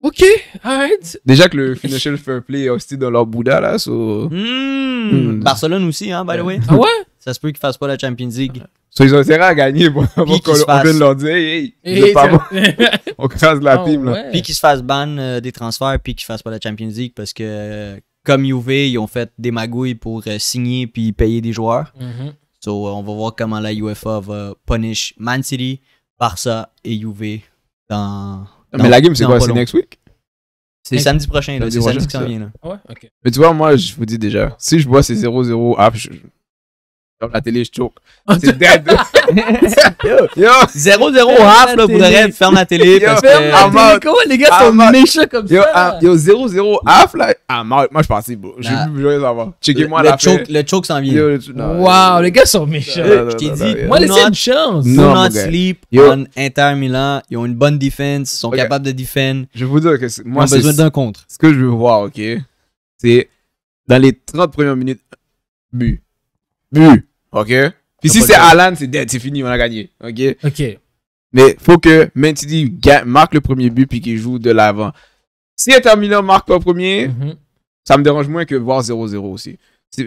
Ok, alright. Déjà que le financial fair play est aussi dans leur Bouddha, là, so... Hmm. Hmm. Barcelone aussi, hein, by the way. Ah ouais? Ça se peut qu'ils fassent pas la Champions League. So, ils ont intérêt à gagner pour, qu'on vienne leur dire, hey, hey pas on casse la pime, ah team, là. Puis qu'ils se fassent ban euh, des transferts, puis qu'ils fassent pas la Champions League parce que, euh, comme UV, ils ont fait des magouilles pour euh, signer puis payer des joueurs. Mm-hmm. So, on va voir comment la UEFA va punish Man City, Barça et UV dans mais la game, c'est quoi? C'est next week? C'est samedi prochain, là. C'est samedi qui s'en vient, là. Ouais, ok. Mais tu vois, moi, je vous dis déjà, si je bois, ces 0-0. Ah, je, la télé, je choke. Ah, c'est dead. yo, 0-0 half, là, vous devriez fermer la télé. Yo, parce que... Ah, comment les gars sont ah, méchants comme ça? Yo, 0-0 half, là, Moi, je pensais, bro. J'ai plus besoin voir. Checkez-moi la choke. Le choke s'en vient. Wow, les gars sont méchants. Je t'ai dit, moi, laissez une chance. Do not sleep on Inter Milan. Ils ont une bonne défense. Ils sont capables de défendre. Je vous dis, que moi, Ils ont besoin d'un contre. Ce que je veux voir, OK, c'est dans les 30 premières minutes, but. But. OK? Puis si c'est Alan, c'est dead, c'est fini, on a gagné. OK? OK. Mais faut que Mentidi marque le premier but puis qu'il joue de l'avant. Si Inter Milan marque pas premier, mhm. ça me dérange moins que voir 0-0 aussi.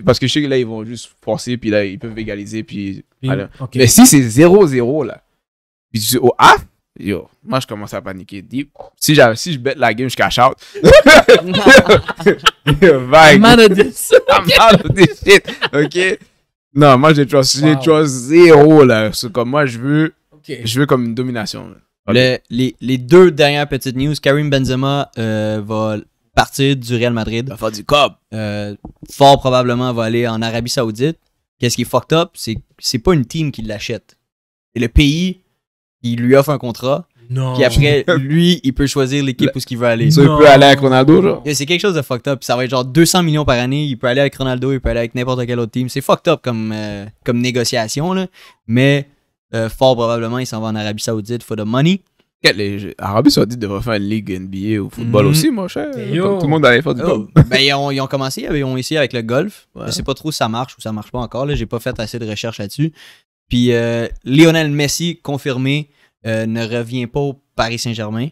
Parce que je sais que là, ils vont juste forcer, puis là, ils peuvent égaliser, puis... Mais si c'est 0-0, là, puis tu dis, oh, ah, yo, moi, je commence à paniquer. Si, si je bête la game, je cash out. Vague I'm out of this. I'm out shit, OK? Non, moi, j'ai choisi zéro, là. C'est comme moi, je veux, je veux comme une domination. les, deux dernières petites news, Karim Benzema euh, va partir du Real Madrid. Va faire du cob. Euh, fort probablement va aller en Arabie Saoudite. Qu'est-ce qui est fucked up, c'est c'est pas une team qui l'achète. C'est le pays qui lui offre un contrat. Puis après, lui, il peut choisir l'équipe où ce qu'il veut aller. il peut aller avec Ronaldo, genre. C'est quelque chose de fucked up. Ça va être genre 200 millions par année. Il peut aller avec Ronaldo, il peut aller avec n'importe quel autre team. C'est fucked up comme, euh, comme négociation, Mais euh, fort probablement, il s'en va en Arabie Saoudite for the money. Arabie Saoudite devrait faire une ligue NBA au football mm. aussi, mon cher. tout le monde allait faire du oh, ben, ils, ont, commencé, ils ont essayé avec le golf. Je ne sais pas trop si ça marche ou ça marche pas encore. J'ai pas fait assez de recherches là-dessus. Puis euh, Lionel Messi confirmé euh, ne revient pas au Paris Saint-Germain.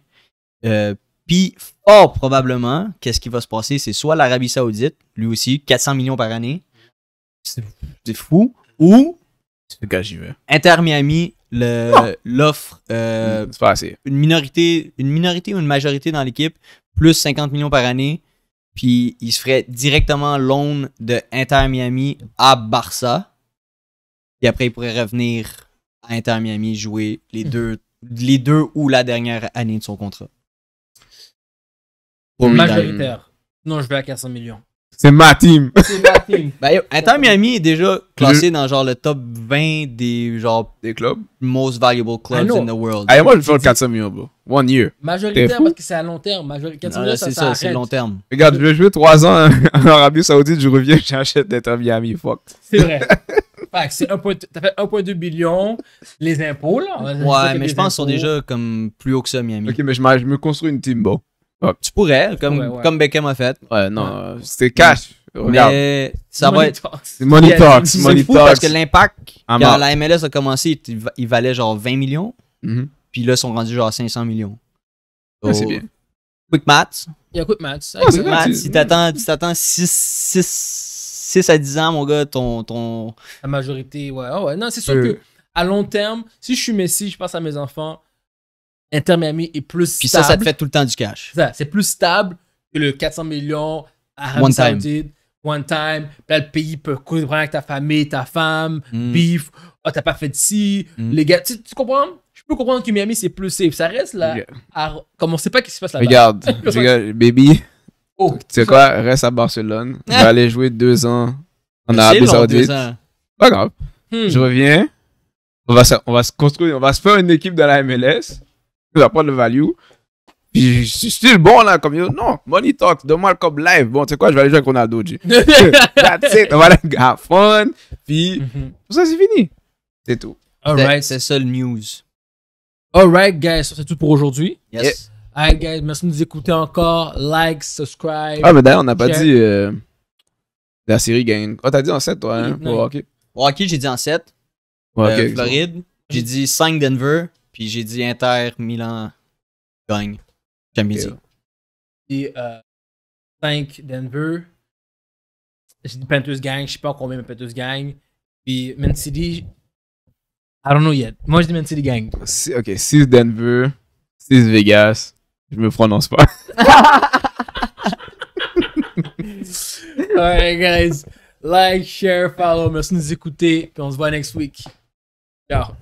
Euh, puis, fort probablement, qu'est-ce qui va se passer? C'est soit l'Arabie Saoudite, lui aussi, 400 millions par année. C'est fou. Ou. C'est j'y Inter Miami ah! l'offre euh, mm, une minorité une minorité ou une majorité dans l'équipe plus 50 millions par année puis il se ferait directement loan de Inter Miami à Barça puis après il pourrait revenir à Inter Miami jouer les, mhm. deux, les deux ou la dernière année de son contrat. Majoritaire. Non, je vais à 400 millions. C'est ma team. C'est ma team. Ben, Inter Miami est déjà classé dans genre le top 20 des genre des clubs most valuable clubs in the world. Allez, moi je veux 400 millions, bro. One year. Majoritaire parce que c'est à long terme. Majoritaire 400 millions, c'est ça, c'est long terme. Regarde, je vais jouer 3 ans en Arabie Saoudite, je reviens, j'achète Inter Miami, fuck. C'est vrai c'est 1,2 billion les impôts, là. Ouais, mais je pense qu'ils sont déjà comme plus haut que ça, Miami. Ok, mais je, me construis une team, bon. Tu pourrais, comme, comme Beckham a fait. Ouais, non, euh, c'est cash. Regarde. Mais ça va être. C'est Money Talks. C'est fou parce que l'impact, quand la MLS a commencé, il, valait genre 20 millions. Mm-hmm. Puis là, ils sont rendus genre 500 millions. c'est oh. bien. Quick Maths. Il y a Quick Maths. quick Maths, si t'attends 6. 6 à 10 ans, mon gars, ton. ton... La majorité, ouais. Ah ouais. Non, c'est sûr qu'à euh. que à long terme, si je suis Messi, je passe à mes enfants, Inter Miami est plus stable. Puis ça, ça te fait tout le temps du cash. C'est plus stable que le 400 millions à One Time. One time, le pays peut couvrir avec ta famille, ta femme, mm. beef, oh, t'as pas fait de ci, mm. les gars. Tu, comprends? je peux comprendre que Miami c'est plus safe. Ça reste là. Comme on sait pas ce qui se passe là-bas. Regarde, regarde, baby. Oh. Tu sais quoi, reste à Barcelone. Je vais aller jouer deux ans en Arabie Saoudite. Pas grave. Hmm. Je reviens. On va, se, on va se construire, on va se faire une équipe dans la MLS. On va prendre le value. Puis je suis bon là, comme non, Money talk donne-moi le comme live. Bon, tu sais quoi, je vais aller jouer avec Ronaldo. That's it, on va aller have fun. Puis mhm. ça, c'est fini. C'est tout. Alright, c'est ça le news. Alright, guys, c'est tout pour aujourd'hui. Yes. Alright guys, merci de nous écouter encore. Like, subscribe. Ah, mais d'ailleurs, on n'a pas dit euh, la série gagne. Ah, oh, t'as dit en 7, toi, hein, pour hockey. Pour j'ai dit en 7. Euh, Floride, j'ai dit 5 Denver, puis j'ai dit Inter, Milan, gagne. J'ai bien dit. 5 euh, Denver. J'ai dit Panthers gagne, je sais pas combien, mais Panthers gagne. Puis Man City, I don't know yet. Moi, je dis Man City gagne. ok, 6 Denver, 6 Vegas. Je me prononce pas. Alright, guys. Like, share, follow. Merci de nous écouter. Puis on se voit next week. Ciao.